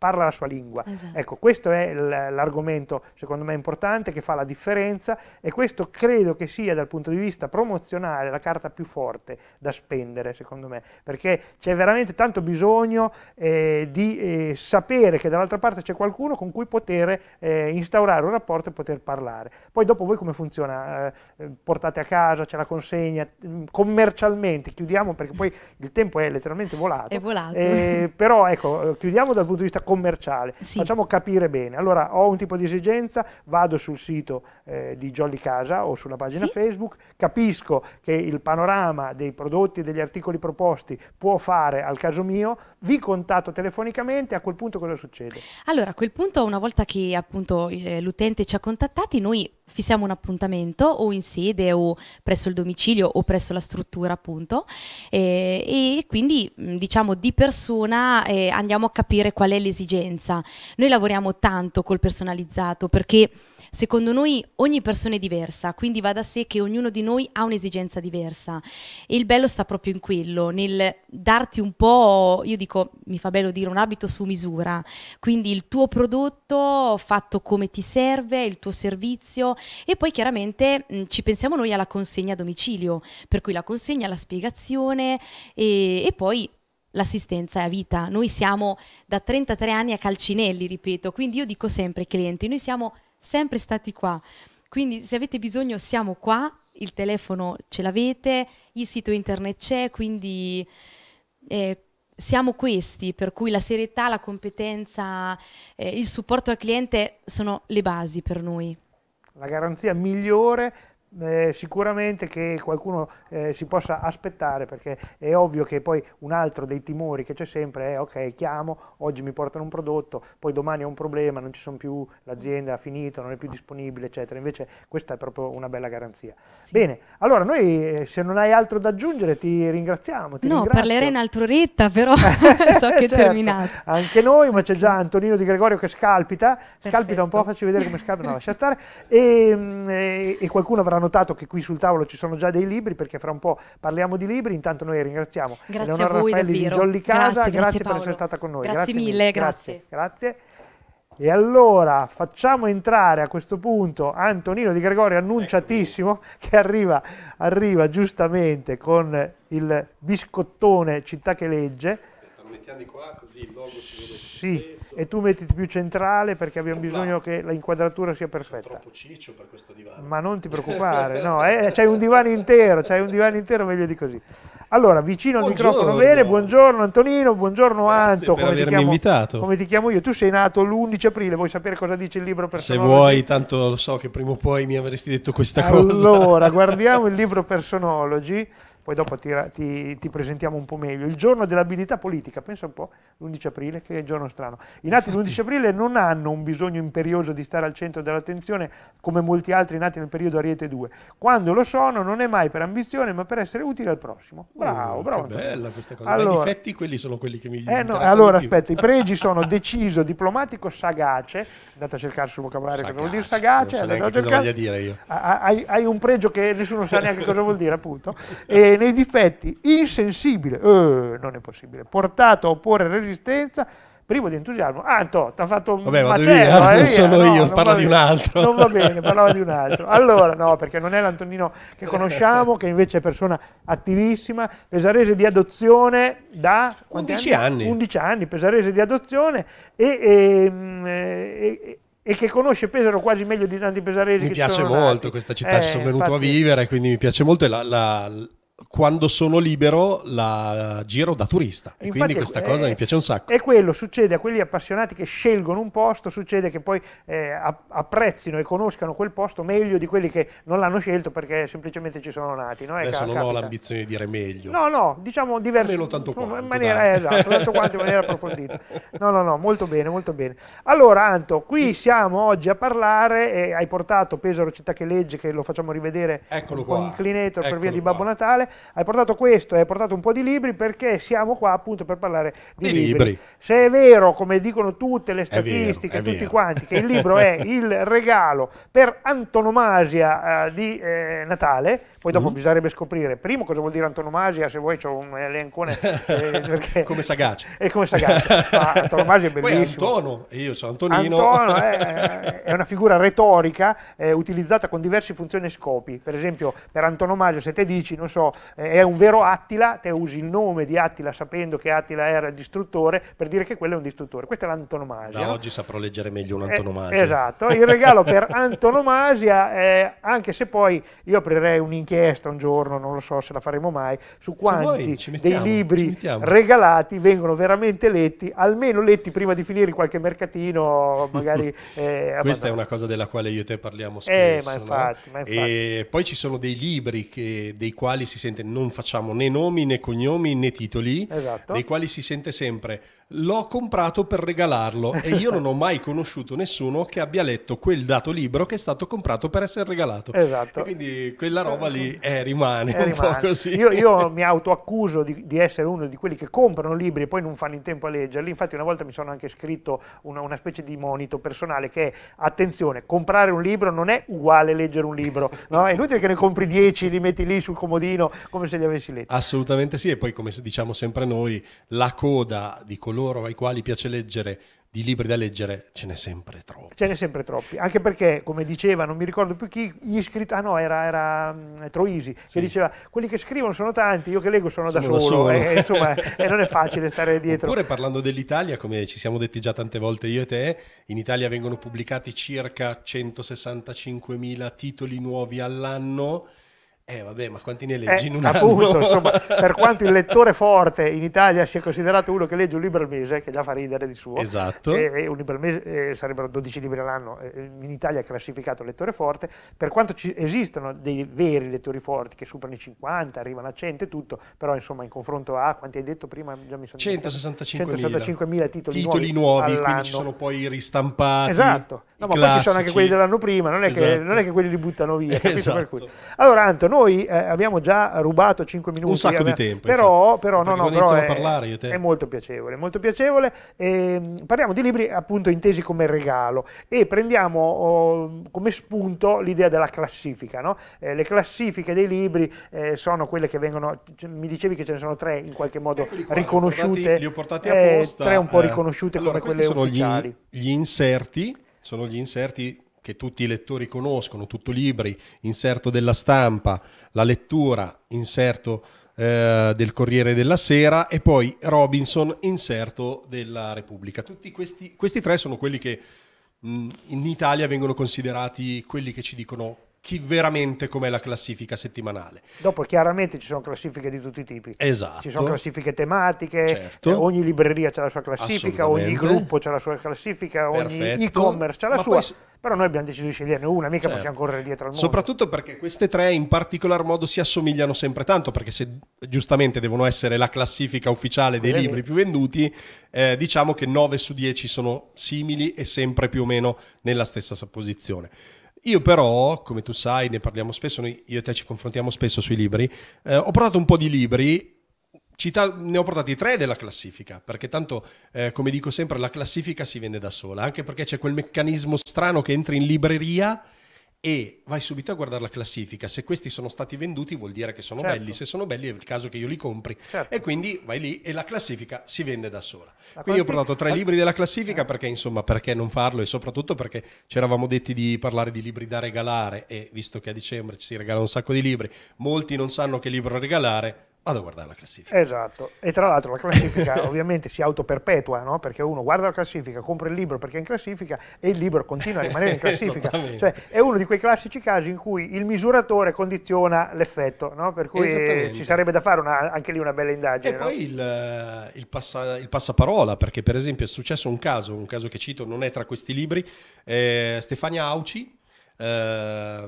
Speaker 1: parla la sua lingua. Esatto. Ecco, questo è l'argomento secondo me importante che fa la differenza e questo credo che sia dal punto di vista promozionale la carta più forte da spendere secondo me, perché c'è veramente tanto bisogno eh, di eh, sapere che dall'altra parte c'è qualcuno con cui poter eh, instaurare un rapporto e poter parlare. Poi dopo voi come funziona? Eh, portate a casa, ce la consegna, mm, commercialmente chiudiamo perché poi il tempo è letteralmente volato. È volato. Eh, però ecco, chiudiamo dal punto di vista commerciale, sì. facciamo capire bene. Allora ho un tipo di esigenza, vado sul sito eh, di Jolly Casa o sulla pagina sì. Facebook, capisco che il panorama dei prodotti e degli articoli proposti può fare al caso mio, vi contatto telefonicamente, a quel punto cosa succede?
Speaker 4: Allora, a quel punto una volta che appunto eh, l'utente ci ha contattati, noi fissiamo un appuntamento o in sede o presso il domicilio o presso la struttura appunto eh, e quindi diciamo di persona eh, andiamo a capire qual è l'esigenza. Noi lavoriamo tanto col personalizzato perché Secondo noi ogni persona è diversa, quindi va da sé che ognuno di noi ha un'esigenza diversa e il bello sta proprio in quello, nel darti un po', io dico, mi fa bello dire un abito su misura, quindi il tuo prodotto fatto come ti serve, il tuo servizio e poi chiaramente mh, ci pensiamo noi alla consegna a domicilio, per cui la consegna, la spiegazione e, e poi l'assistenza è a vita. Noi siamo da 33 anni a Calcinelli, ripeto, quindi io dico sempre ai clienti, noi siamo sempre stati qua. Quindi se avete bisogno siamo qua, il telefono ce l'avete, il sito internet c'è, quindi eh, siamo questi, per cui la serietà, la competenza, eh, il supporto al cliente sono le basi per noi. La garanzia migliore
Speaker 1: eh, sicuramente che qualcuno eh, si possa aspettare perché è ovvio che poi un altro dei timori che c'è sempre è ok chiamo, oggi mi portano un prodotto, poi domani ho un problema, non ci sono più, l'azienda ha finito, non è più disponibile eccetera, invece questa è proprio una bella garanzia. Sì. Bene, allora noi eh, se non hai altro da aggiungere ti ringraziamo. Ti no, ringrazio.
Speaker 4: parlerei in altro retta però so che è certo, terminato.
Speaker 1: Anche noi, ma c'è già Antonino Di Gregorio che scalpita, Perfetto. scalpita un po', facci vedere come scalpita, no lascia stare e, ehm, e, eh, e qualcuno avrà notato che qui sul tavolo ci sono già dei libri perché fra un po' parliamo di libri, intanto noi ringraziamo grazie Eleonora a voi, Raffaelli davvero. di Jolly Casa, grazie, grazie, grazie per essere stata con noi. Grazie, grazie mille, grazie. grazie. E allora facciamo entrare a questo punto Antonino Di Gregorio, annunciatissimo, che arriva, arriva giustamente con il biscottone Città che legge
Speaker 5: mettiamo di qua così il logo si vede Sì, stesso. e
Speaker 1: tu mettiti più centrale perché abbiamo bisogno che la inquadratura sia perfetta. Sono troppo ciccio per questo divano. Ma non ti preoccupare, no, eh, c'hai un divano intero, c'hai un divano intero meglio di così. Allora, vicino buongiorno. al microfono bene, buongiorno Antonino, buongiorno Grazie Anto, come ti, chiamo, come ti, chiamo, io? Tu sei nato l'11 aprile, vuoi sapere cosa dice il libro personale? Se vuoi,
Speaker 5: tanto lo so che prima o poi mi avresti detto questa allora, cosa.
Speaker 1: Allora, guardiamo il libro Personology poi dopo ti, ti, ti, presentiamo un po' meglio. Il giorno dell'abilità politica, pensa un po', l'11 aprile, che è un giorno strano. I nati l'11 aprile non hanno un bisogno imperioso di stare al centro dell'attenzione come molti altri nati nel periodo Ariete 2. Quando lo sono non è mai per ambizione ma per essere utile al prossimo. Bravo, oh, bravo. Che bella
Speaker 5: questa cosa. Allora, Ma i difetti quelli sono quelli che mi eh no, Allora aspetta, i
Speaker 1: pregi sono deciso, diplomatico, sagace. Andate a cercare sul vocabolario sagace, cosa vuol dire sagace. Non so a Cosa voglia dire io. Hai, hai un pregio che nessuno sa neanche cosa vuol dire appunto. E nei difetti, insensibile, eh, non è possibile, portato a opporre resistenza, privo di entusiasmo. Ah, Anto, ti ha fatto un Vabbè, macello, via, eh, non via. sono no, io, parla di un altro. Non va bene, parlava di un altro. Allora, no, perché non è l'Antonino che conosciamo, che invece è persona attivissima, pesarese di adozione da... 11 anni? 11 anni, pesarese di adozione e, ehm, e, e, e... che conosce Pesaro quasi meglio di tanti pesaresi. Mi piace molto nati. questa città, eh, ci sono venuto infatti, a
Speaker 5: vivere, quindi mi piace molto. La, la, quando sono libero la giro da turista. E quindi questa è, cosa eh, mi piace un sacco.
Speaker 1: E quello succede a quelli appassionati che scelgono un posto, succede che poi eh, apprezzino e conoscano quel posto meglio di quelli che non l'hanno scelto perché semplicemente ci sono nati. No? Adesso non capita. ho
Speaker 5: l'ambizione di dire meglio.
Speaker 1: No, no, diciamo diverso. Meno tanto quanto. In maniera, eh, esatto, tanto quanto in maniera approfondita. No, no, no, molto bene, molto bene. Allora Anto, qui siamo oggi a parlare, eh, hai portato Pesaro Città che legge, che lo facciamo rivedere Eccolo qua. Clinator Eccolo per via di Babbo qua. Natale hai portato questo, hai portato un po' di libri perché siamo qua appunto per parlare di, di libri. libri. Se è vero, come dicono tutte le statistiche, è vero, è tutti vero. quanti, che il libro è il regalo per antonomasia eh, di eh, Natale, poi dopo mm. bisognerebbe scoprire, primo, cosa vuol dire antonomasia, se vuoi ho un elencone. Eh, perché... come Sagace. E come Sagace. Ma antonomasia è bellissimo. Poi
Speaker 5: Antono, io c'ho Antonino. Antono è, eh, è,
Speaker 1: una figura retorica eh, utilizzata con diverse funzioni e scopi. Per esempio, per antonomasia, se te dici, non so, eh, è un vero Attila, te usi il nome di Attila sapendo che Attila era il distruttore per dire che quello è un distruttore. Questa è l'antonomasia. Da no?
Speaker 5: oggi saprò leggere meglio eh, un'antonomasia. Eh, esatto. Il regalo per
Speaker 1: antonomasia, è, anche se poi io aprirei un'inchiesta un'inchiesta un giorno, non lo so se la faremo mai, su quanti vuoi, mettiamo, dei libri regalati vengono veramente letti, almeno letti prima di finire in qualche mercatino, magari... Eh, Questa
Speaker 5: è una cosa della quale io e te parliamo eh, spesso. Eh, ma infatti, no? ma infatti. E poi ci sono dei libri che, dei quali si sente non facciamo né nomi né cognomi né titoli, esatto. dei quali si sente sempre l'ho comprato per regalarlo e io non ho mai conosciuto nessuno che abbia letto quel dato libro che è stato comprato per essere regalato. Esatto. E quindi quella roba lì quindi eh, rimane, eh, rimane. Io, io,
Speaker 1: mi autoaccuso di, di, essere uno di quelli che comprano libri e poi non fanno in tempo a leggerli, infatti una volta mi sono anche scritto una, una specie di monito personale che è, attenzione, comprare un libro non è uguale leggere un libro, no? è inutile che ne compri 10, li metti lì sul comodino come se li avessi letti.
Speaker 5: Assolutamente sì, e poi come diciamo sempre noi, la coda di coloro ai quali piace leggere di libri da leggere ce n'è sempre
Speaker 1: troppi. Ce n'è sempre troppi, anche perché, come diceva, non mi ricordo più chi, gli iscritti, ah no, era, era mm, Troisi, sì. che diceva, quelli che scrivono sono tanti, io che leggo sono, sono da solo, da solo. E, eh, insomma, e eh, non è facile
Speaker 5: stare dietro. Oppure parlando dell'Italia, come ci siamo detti già tante volte io e te, in Italia vengono pubblicati circa 165.000 titoli nuovi all'anno, eh vabbè, ma quanti ne leggi eh, in un appunto, anno? insomma, per quanto il lettore
Speaker 1: forte in Italia sia considerato uno che legge un libro al mese, che già fa ridere di suo, esatto. e, e un libro al mese eh, sarebbero 12 libri all'anno, eh, in Italia è classificato lettore forte, per quanto ci, esistono dei veri lettori forti che superano i 50, arrivano a 100 e tutto, però insomma in confronto a quanti hai
Speaker 5: detto prima, già mi sono 165.000 titoli, titoli, nuovi, nuovi quindi ci sono poi ristampati. Esatto, no, ma classici. poi ci sono anche quelli dell'anno prima, non è, esatto. che, non è che, esatto.
Speaker 1: quelli li buttano via. Esatto. Allora Anto, noi noi eh, abbiamo già rubato 5 minuti. Un sacco abbiamo... Eh, di tempo. Però, però no, no, però è, parlare, è, molto piacevole. Molto piacevole. E, ehm, parliamo di libri appunto intesi come regalo e prendiamo oh, come spunto l'idea della classifica. No? Eh, le classifiche dei libri eh, sono quelle che vengono, mi dicevi che ce ne sono tre in qualche modo
Speaker 5: ecco qua, riconosciute. Li ho portati, li ho eh, tre un po' eh. riconosciute allora, come quelle sono ufficiali. Gli, gli inserti, sono gli inserti che tutti i lettori conoscono, tutto libri, inserto della stampa, la lettura, inserto eh, del Corriere della Sera e poi Robinson, inserto della Repubblica. Tutti questi, questi tre sono quelli che mh, mm, in Italia vengono considerati quelli che ci dicono chi veramente com'è la classifica settimanale.
Speaker 1: Dopo chiaramente ci sono classifiche di tutti i tipi. Esatto. Ci sono classifiche tematiche, certo. eh, ogni libreria ha la sua classifica, ogni gruppo ha la sua classifica, Perfetto. ogni e-commerce ha la Ma sua. Poi... Però noi abbiamo deciso di sceglierne una, mica certo. possiamo correre dietro al mondo.
Speaker 5: Soprattutto perché queste tre in particolar modo si assomigliano sempre tanto, perché se giustamente devono essere la classifica ufficiale dei Quelle libri lì. più venduti, eh, diciamo che 9 su 10 sono simili e sempre più o meno nella stessa posizione. Io però, come tu sai, ne parliamo spesso, noi, io e te ci confrontiamo spesso sui libri, eh, ho portato un po' di libri Cita- ne ho portati tre della classifica, perché tanto, eh, come dico sempre, la classifica si vende da sola, anche perché c'è quel meccanismo strano che entri in libreria e vai subito a guardare la classifica. Se questi sono stati venduti vuol dire che sono certo. belli, se sono belli è il caso che io li compri. Certo. E quindi vai lì e la classifica si vende da sola. quindi quanti... ho portato tre libri della classifica eh. perché insomma perché non farlo e soprattutto perché ci eravamo detti di parlare di libri da regalare e visto che a dicembre ci si regala un sacco di libri, molti non sanno che libro regalare vado a guardare la classifica.
Speaker 1: Esatto, e tra l'altro la classifica ovviamente si autoperpetua, no? perché uno guarda la classifica, compra il libro perché è in classifica e il libro continua a rimanere in classifica. cioè, è uno di quei classici casi in cui il misuratore condiziona l'effetto, no? per cui ci sarebbe da fare una, anche lì una bella indagine. E no? poi il,
Speaker 5: eh, il, passa, il, passaparola, perché per esempio è successo un caso, un caso che cito non è tra questi libri, eh, Stefania Auci. Eh,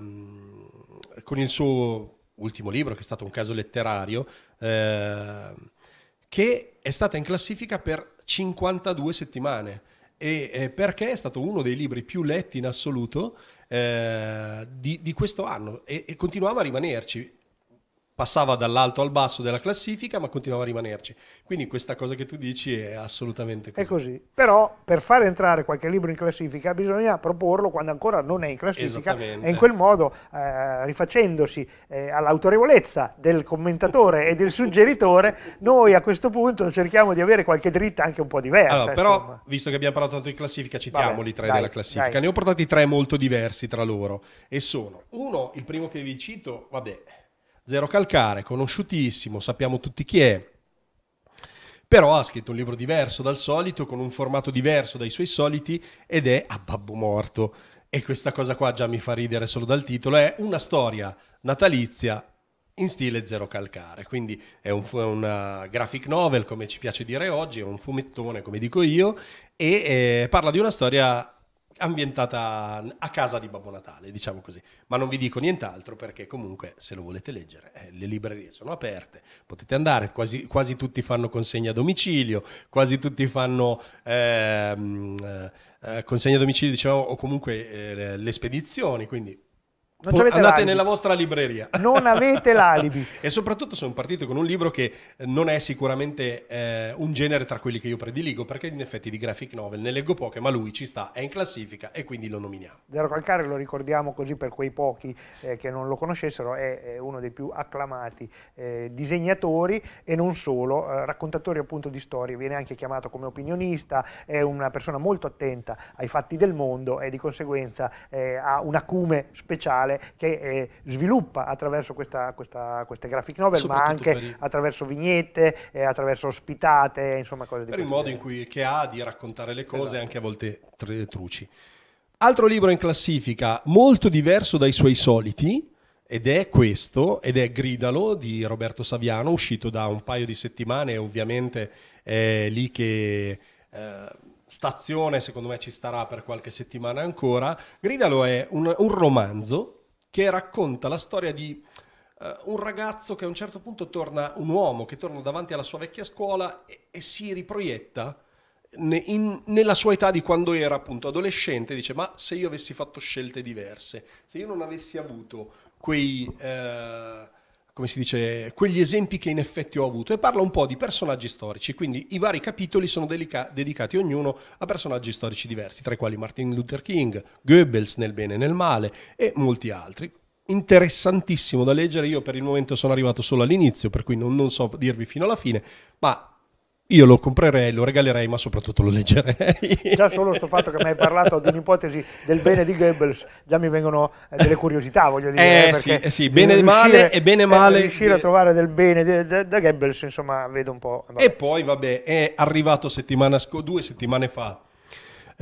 Speaker 5: con il suo ultimo libro, che è stato un caso letterario, eh, che è stata in classifica per 52 settimane. E eh, perché è stato uno dei libri più letti in assoluto eh, di, di, questo anno e, e continuava a rimanerci passava dall'alto al basso della classifica, ma continuava a rimanerci. Quindi questa cosa che tu dici è assolutamente così. È così.
Speaker 1: Però per fare entrare qualche libro in classifica bisogna proporlo quando ancora non è in classifica e in quel modo, eh, rifacendosi eh, all'autorevolezza del commentatore e del suggeritore, noi a questo punto cerchiamo di avere qualche dritta anche un po' diversa. Allora, però,
Speaker 5: visto che abbiamo parlato tanto di classifica, citiamoli tre dai, della classifica. Dai. Ne ho portati tre molto diversi tra loro e sono uno, il primo che vi cito, vabbè Zero Calcare, conosciutissimo, sappiamo tutti chi è, però ha scritto un libro diverso dal solito, con un formato diverso dai suoi soliti ed è A Babbo Morto. E questa cosa qua già mi fa ridere solo dal titolo, è una storia natalizia in stile zero calcare, quindi è un, una graphic novel come ci piace dire oggi, è un fumettone come dico io, e eh, parla di una storia ambientata a casa di Babbo Natale, diciamo così. Ma non vi dico nient'altro perché comunque se lo volete leggere, eh, le librerie sono aperte, potete andare, quasi, quasi, tutti fanno consegna a domicilio, quasi tutti fanno ehm, eh, eh, consegna a domicilio, diciamo, o comunque eh, le spedizioni, quindi non andate l'alibi. nella vostra libreria. Non avete l'alibi. e soprattutto sono partito con un libro che eh, non è sicuramente eh, un genere tra quelli che io prediligo, perché in effetti di graphic novel ne leggo poche, ma lui ci sta, è in classifica e quindi lo nominiamo.
Speaker 1: Zero Calcare lo ricordiamo così per quei pochi eh, che non lo conoscessero, è, è uno dei più acclamati eh, disegnatori e non solo, eh, raccontatori appunto di storie, viene anche chiamato come opinionista, è una persona molto attenta ai fatti del mondo e di conseguenza eh, ha un acume speciale culturale che eh, sviluppa attraverso questa, questa, queste graphic novel, ma anche per... attraverso vignette, eh, attraverso
Speaker 5: ospitate, insomma cose di questo Per il modo in cui che ha di raccontare le cose, esatto. anche a volte tre, truci. Altro libro in classifica, molto diverso dai suoi soliti, ed è questo, ed è Gridalo di Roberto Saviano, uscito da un paio di settimane, ovviamente è lì che eh, stazione secondo me ci starà per qualche settimana ancora. Gridalo è un, un romanzo che racconta la storia di uh, un ragazzo che a un certo punto torna, un uomo che torna davanti alla sua vecchia scuola e, e si riproietta ne, in, nella sua età di quando era appunto adolescente, dice ma se io avessi fatto scelte diverse, se io non avessi avuto quei... Uh, come si dice, quegli esempi che in effetti ho avuto e parla un po' di personaggi storici, quindi i vari capitoli sono delica- dedicati ognuno a personaggi storici diversi, tra i quali Martin Luther King, Goebbels nel bene e nel male e molti altri. Interessantissimo da leggere, io per il momento sono arrivato solo all'inizio, per cui non, non so dirvi fino alla fine, ma io lo comprerei, lo regalerei, ma soprattutto lo leggerei.
Speaker 1: Già solo questo fatto che mi hai parlato di un'ipotesi del bene di Goebbels, già mi vengono eh, delle curiosità, voglio dire. Eh, eh sì, eh, sì, bene e male e bene male. Riuscire a eh.
Speaker 5: trovare del bene da Goebbels, insomma, vedo un po'. Vabbè. E poi, vabbè, è arrivato settimana due settimane fa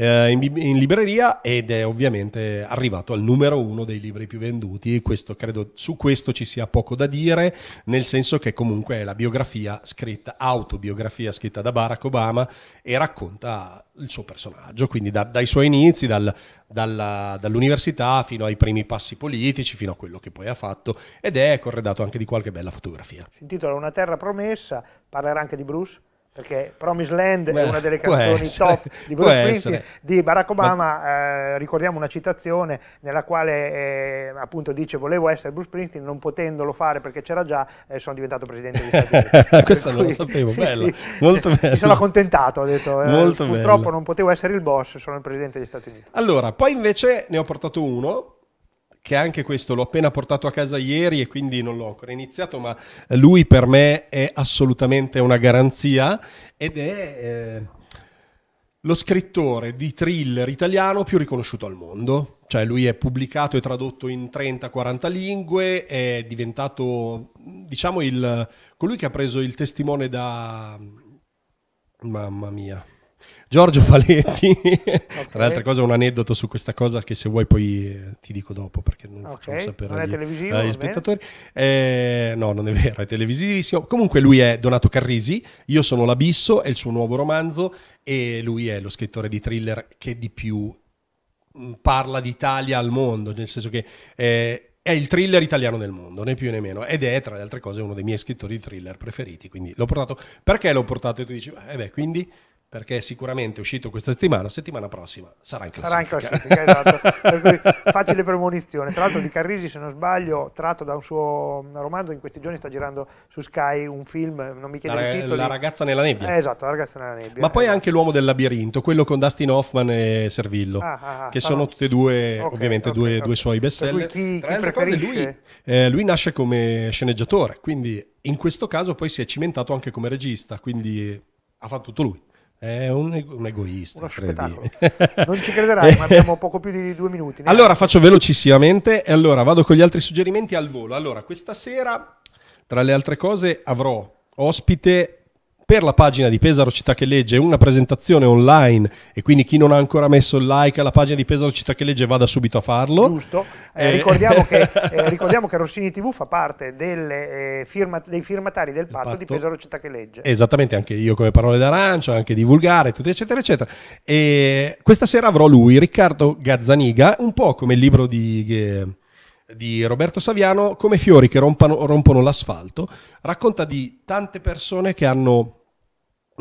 Speaker 5: eh, in, in, libreria ed è ovviamente arrivato al numero uno dei libri più venduti. Questo, credo su questo ci sia poco da dire, nel senso che comunque è la biografia scritta, autobiografia scritta da Barack Obama e racconta il suo personaggio, quindi da, dai suoi inizi, dal, dalla, dall'università fino ai primi passi politici, fino a quello che poi ha fatto ed è corredato anche di qualche bella fotografia. Si
Speaker 1: intitola Una terra promessa, parlerà anche di Bruce? perché Promise Land Beh, è una delle canzoni essere, top di Bruce Springsteen di Barack Obama Ma... eh, ricordiamo una citazione nella quale eh, appunto dice volevo essere Bruce Springsteen non potendolo fare perché c'era già eh, sono diventato presidente degli Stati Uniti questo non lo sapevo sì, bello. Sì. molto eh, bello mi sono accontentato ho detto eh, purtroppo bello. non potevo essere il boss sono il presidente degli Stati
Speaker 5: Uniti allora poi invece ne ho portato uno che anche questo l'ho appena portato a casa ieri e quindi non l'ho ancora iniziato, ma lui per me è assolutamente una garanzia ed è eh, lo scrittore di thriller italiano più riconosciuto al mondo. Cioè lui è pubblicato e tradotto in 30-40 lingue, è diventato, diciamo, il, colui che ha preso il testimone da... Mamma mia, Giorgio Faletti, okay. tra le altre cose un aneddoto su questa cosa che se vuoi poi eh, ti dico dopo perché non okay. facciamo sapere non è televisivo, agli spettatori. Eh, no, non è vero, è televisivissimo. Comunque lui è Donato Carrisi, io sono l'Abisso, è il suo nuovo romanzo e lui è lo scrittore di thriller che di più mm, parla d'Italia al mondo, nel senso che... Eh, è il thriller italiano del mondo, né più né meno, ed è tra le altre cose uno dei miei scrittori di thriller preferiti, quindi l'ho portato, perché l'ho portato e tu dici, eh beh, quindi perché è sicuramente uscito questa settimana, settimana prossima sarà in classifica. Sarà in classifica, esatto. per facile
Speaker 1: premonizione. Tra l'altro di Carrisi, se non sbaglio, tratto da un suo romanzo, in questi giorni sta girando su Sky un film, non mi chiedo la, il titolo. La ragazza nella nebbia. Eh, esatto, La ragazza nella nebbia. Ma poi esatto.
Speaker 5: anche L'uomo del labirinto, quello con Dustin Hoffman e Servillo, ah,
Speaker 1: ah, ah, che ah. sono tutti
Speaker 5: e due, okay, ovviamente, okay, due, okay. due, suoi bestseller. Chi,
Speaker 1: chi Tra chi preferisce... Cose,
Speaker 5: lui, eh, lui nasce come sceneggiatore, quindi in questo caso poi si è cimentato anche come regista, quindi ha fatto tutto lui. È un, un egoista, Non ci crederai, ma abbiamo poco più di due minuti. Allora faccio velocissimamente e allora vado con gli altri suggerimenti al volo. Allora, questa sera, tra le altre cose, avrò ospite per la pagina di Pesaro Città che legge una presentazione online e quindi chi non ha ancora messo il like alla pagina di Pesaro Città che legge vada subito a farlo. Giusto, eh, eh. ricordiamo, che, eh,
Speaker 1: ricordiamo, che, Rossini TV fa parte delle, eh, firma, dei firmatari del patto, patto, di Pesaro Città che legge. Esattamente, anche
Speaker 5: io come parole d'arancio, anche divulgare, tutto, eccetera, eccetera. E questa sera avrò lui, Riccardo Gazzaniga, un po' come il libro di eh, di Roberto Saviano, Come fiori che rompano, rompono l'asfalto, racconta di tante persone che hanno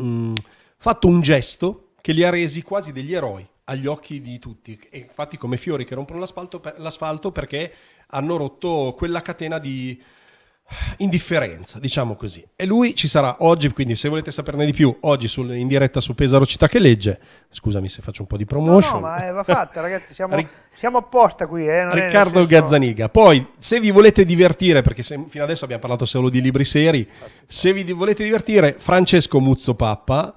Speaker 5: mh, mm, fatto un gesto che li ha resi quasi degli eroi agli occhi di tutti, e infatti come fiori che rompono l'asfalto, per, l'asfalto perché hanno rotto quella catena di, indifferenza, diciamo così. E lui ci sarà oggi, quindi se volete saperne di più, oggi sul, in diretta su Pesaro Città che legge, scusami se faccio un po' di promotion. No, no
Speaker 1: ma eh, va fatta ragazzi, siamo, Ric- siamo apposta qui. Eh, Riccardo
Speaker 5: Gazzaniga. Poi se vi volete divertire, perché se, fino adesso abbiamo parlato solo di libri seri, se vi volete divertire, Francesco Muzzo Pappa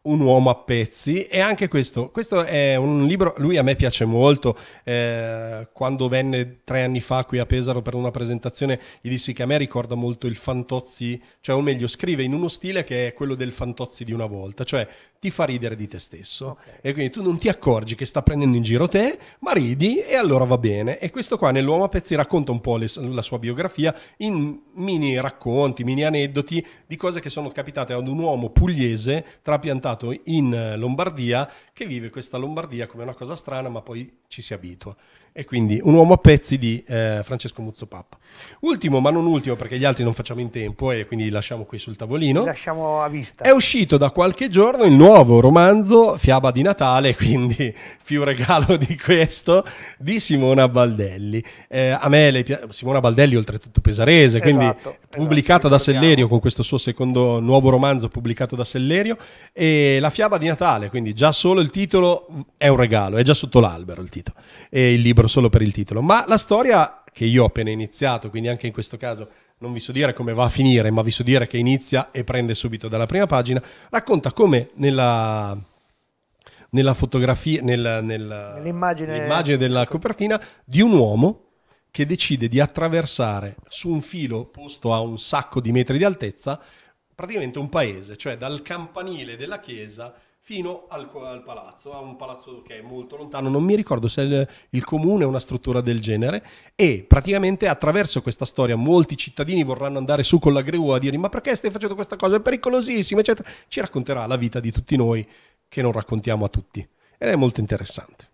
Speaker 5: un uomo a pezzi e anche questo, questo è un libro, lui a me piace molto, eh, quando venne tre anni fa qui a Pesaro per una presentazione gli dissi che a me ricorda molto il Fantozzi, cioè o meglio scrive in uno stile che è quello del Fantozzi di una volta, cioè ti fa ridere di te stesso okay. e quindi tu non ti accorgi che sta prendendo in giro te, ma ridi e allora va bene e questo qua nell'uomo a pezzi racconta un po' le, la sua biografia in mini racconti, mini aneddoti di cose che sono capitate ad un uomo pugliese trapiantato portato in Lombardia, che vive questa Lombardia come una cosa strana, ma poi ci si abitua. E quindi un uomo a pezzi di eh, Francesco Muzzo Pappa. Ultimo, ma non ultimo, perché gli altri non facciamo in tempo e quindi li lasciamo qui sul tavolino. Li lasciamo a vista. È uscito da qualche giorno il nuovo romanzo Fiaba di Natale, quindi più regalo di questo, di Simona Baldelli. Eh, a me le pia- Simona Baldelli, oltretutto pesarese, quindi esatto, esatto pubblicata da Sellerio con questo suo secondo nuovo romanzo pubblicato da Sellerio. E la Fiaba di Natale, quindi già solo il titolo è un regalo, è già sotto l'albero il titolo. E il libro libro solo per il titolo, ma la storia che io ho appena iniziato, quindi anche in questo caso non vi so dire come va a finire, ma vi so dire che inizia e prende subito dalla prima pagina, racconta come nella, nella fotografia, nel, nel, nell'immagine... nell'immagine della copertina di un uomo che decide di attraversare su un filo posto a un sacco di metri di altezza praticamente un paese, cioè dal campanile della chiesa fino al, al, palazzo, a un palazzo che è molto lontano, non mi ricordo se il, il comune è una struttura del genere, e praticamente attraverso questa storia molti cittadini vorranno andare su con la Greu a dirgli ma perché stai facendo questa cosa, è pericolosissima, eccetera. Ci racconterà la vita di tutti noi che non raccontiamo a tutti ed è molto interessante.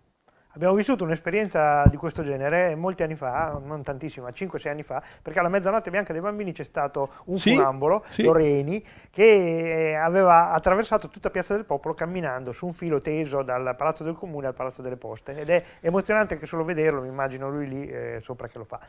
Speaker 1: Abbiamo vissuto un'esperienza di questo genere molti anni fa, non tantissima, 5-6 anni fa, perché alla mezzanotte bianca dei bambini c'è stato un sì, funambolo, sì. Loreni, che eh, aveva attraversato tutta Piazza del Popolo camminando su un filo teso dal Palazzo del Comune al Palazzo delle Poste. Ed è emozionante anche solo vederlo, mi immagino lui lì eh, sopra che lo fa.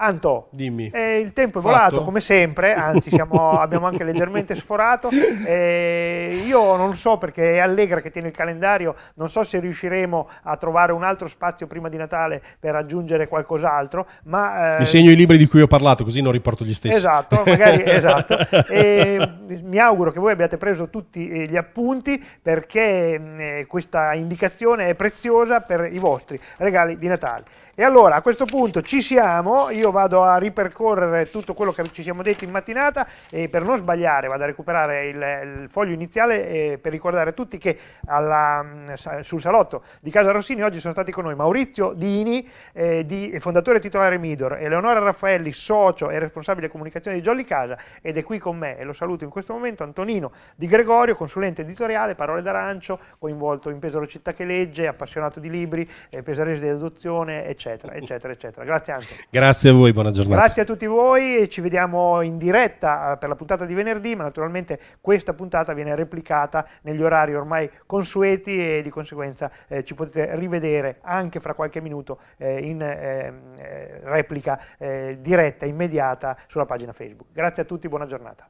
Speaker 1: Anto, Dimmi. Eh, il tempo è Fatto? volato come sempre, anzi siamo, abbiamo anche leggermente sforato. Eh, io non so perché è Allegra che tiene il calendario, non so se riusciremo a trovare un altro spazio prima di Natale per aggiungere qualcos'altro, ma... Eh, mi segno
Speaker 5: i libri di cui ho parlato così non riporto gli stessi. Esatto, magari
Speaker 1: esatto. E, mm, mi auguro che voi abbiate preso tutti eh, gli appunti perché mm, eh, questa indicazione è preziosa per i vostri regali di Natale. E allora a questo punto ci siamo, io vado a ripercorrere tutto quello che ci siamo detti in mattinata e per non sbagliare vado a recuperare il, il foglio iniziale per ricordare a tutti che alla, mm, sul salotto di Casa Rossini oggi sono stati con noi Maurizio Dini, eh, di, fondatore titolare Midor, Eleonora Raffaelli, socio e responsabile comunicazione di Jolly Casa ed è qui con me e lo saluto in questo momento Antonino Di Gregorio, consulente editoriale, Parole d'Arancio, coinvolto in Pesaro Città che legge, appassionato di libri, eh, pesarese di adozione, eccetera eccetera, eccetera, eccetera. Grazie anche.
Speaker 5: Grazie a voi, buona giornata. Grazie
Speaker 1: a tutti voi, ci vediamo in diretta eh, per la puntata di venerdì, ma naturalmente questa puntata viene replicata negli orari ormai consueti e di conseguenza eh, ci potete rivedere anche fra qualche minuto eh, in ehm, eh, replica eh, diretta, immediata sulla pagina Facebook. Grazie a tutti, buona giornata.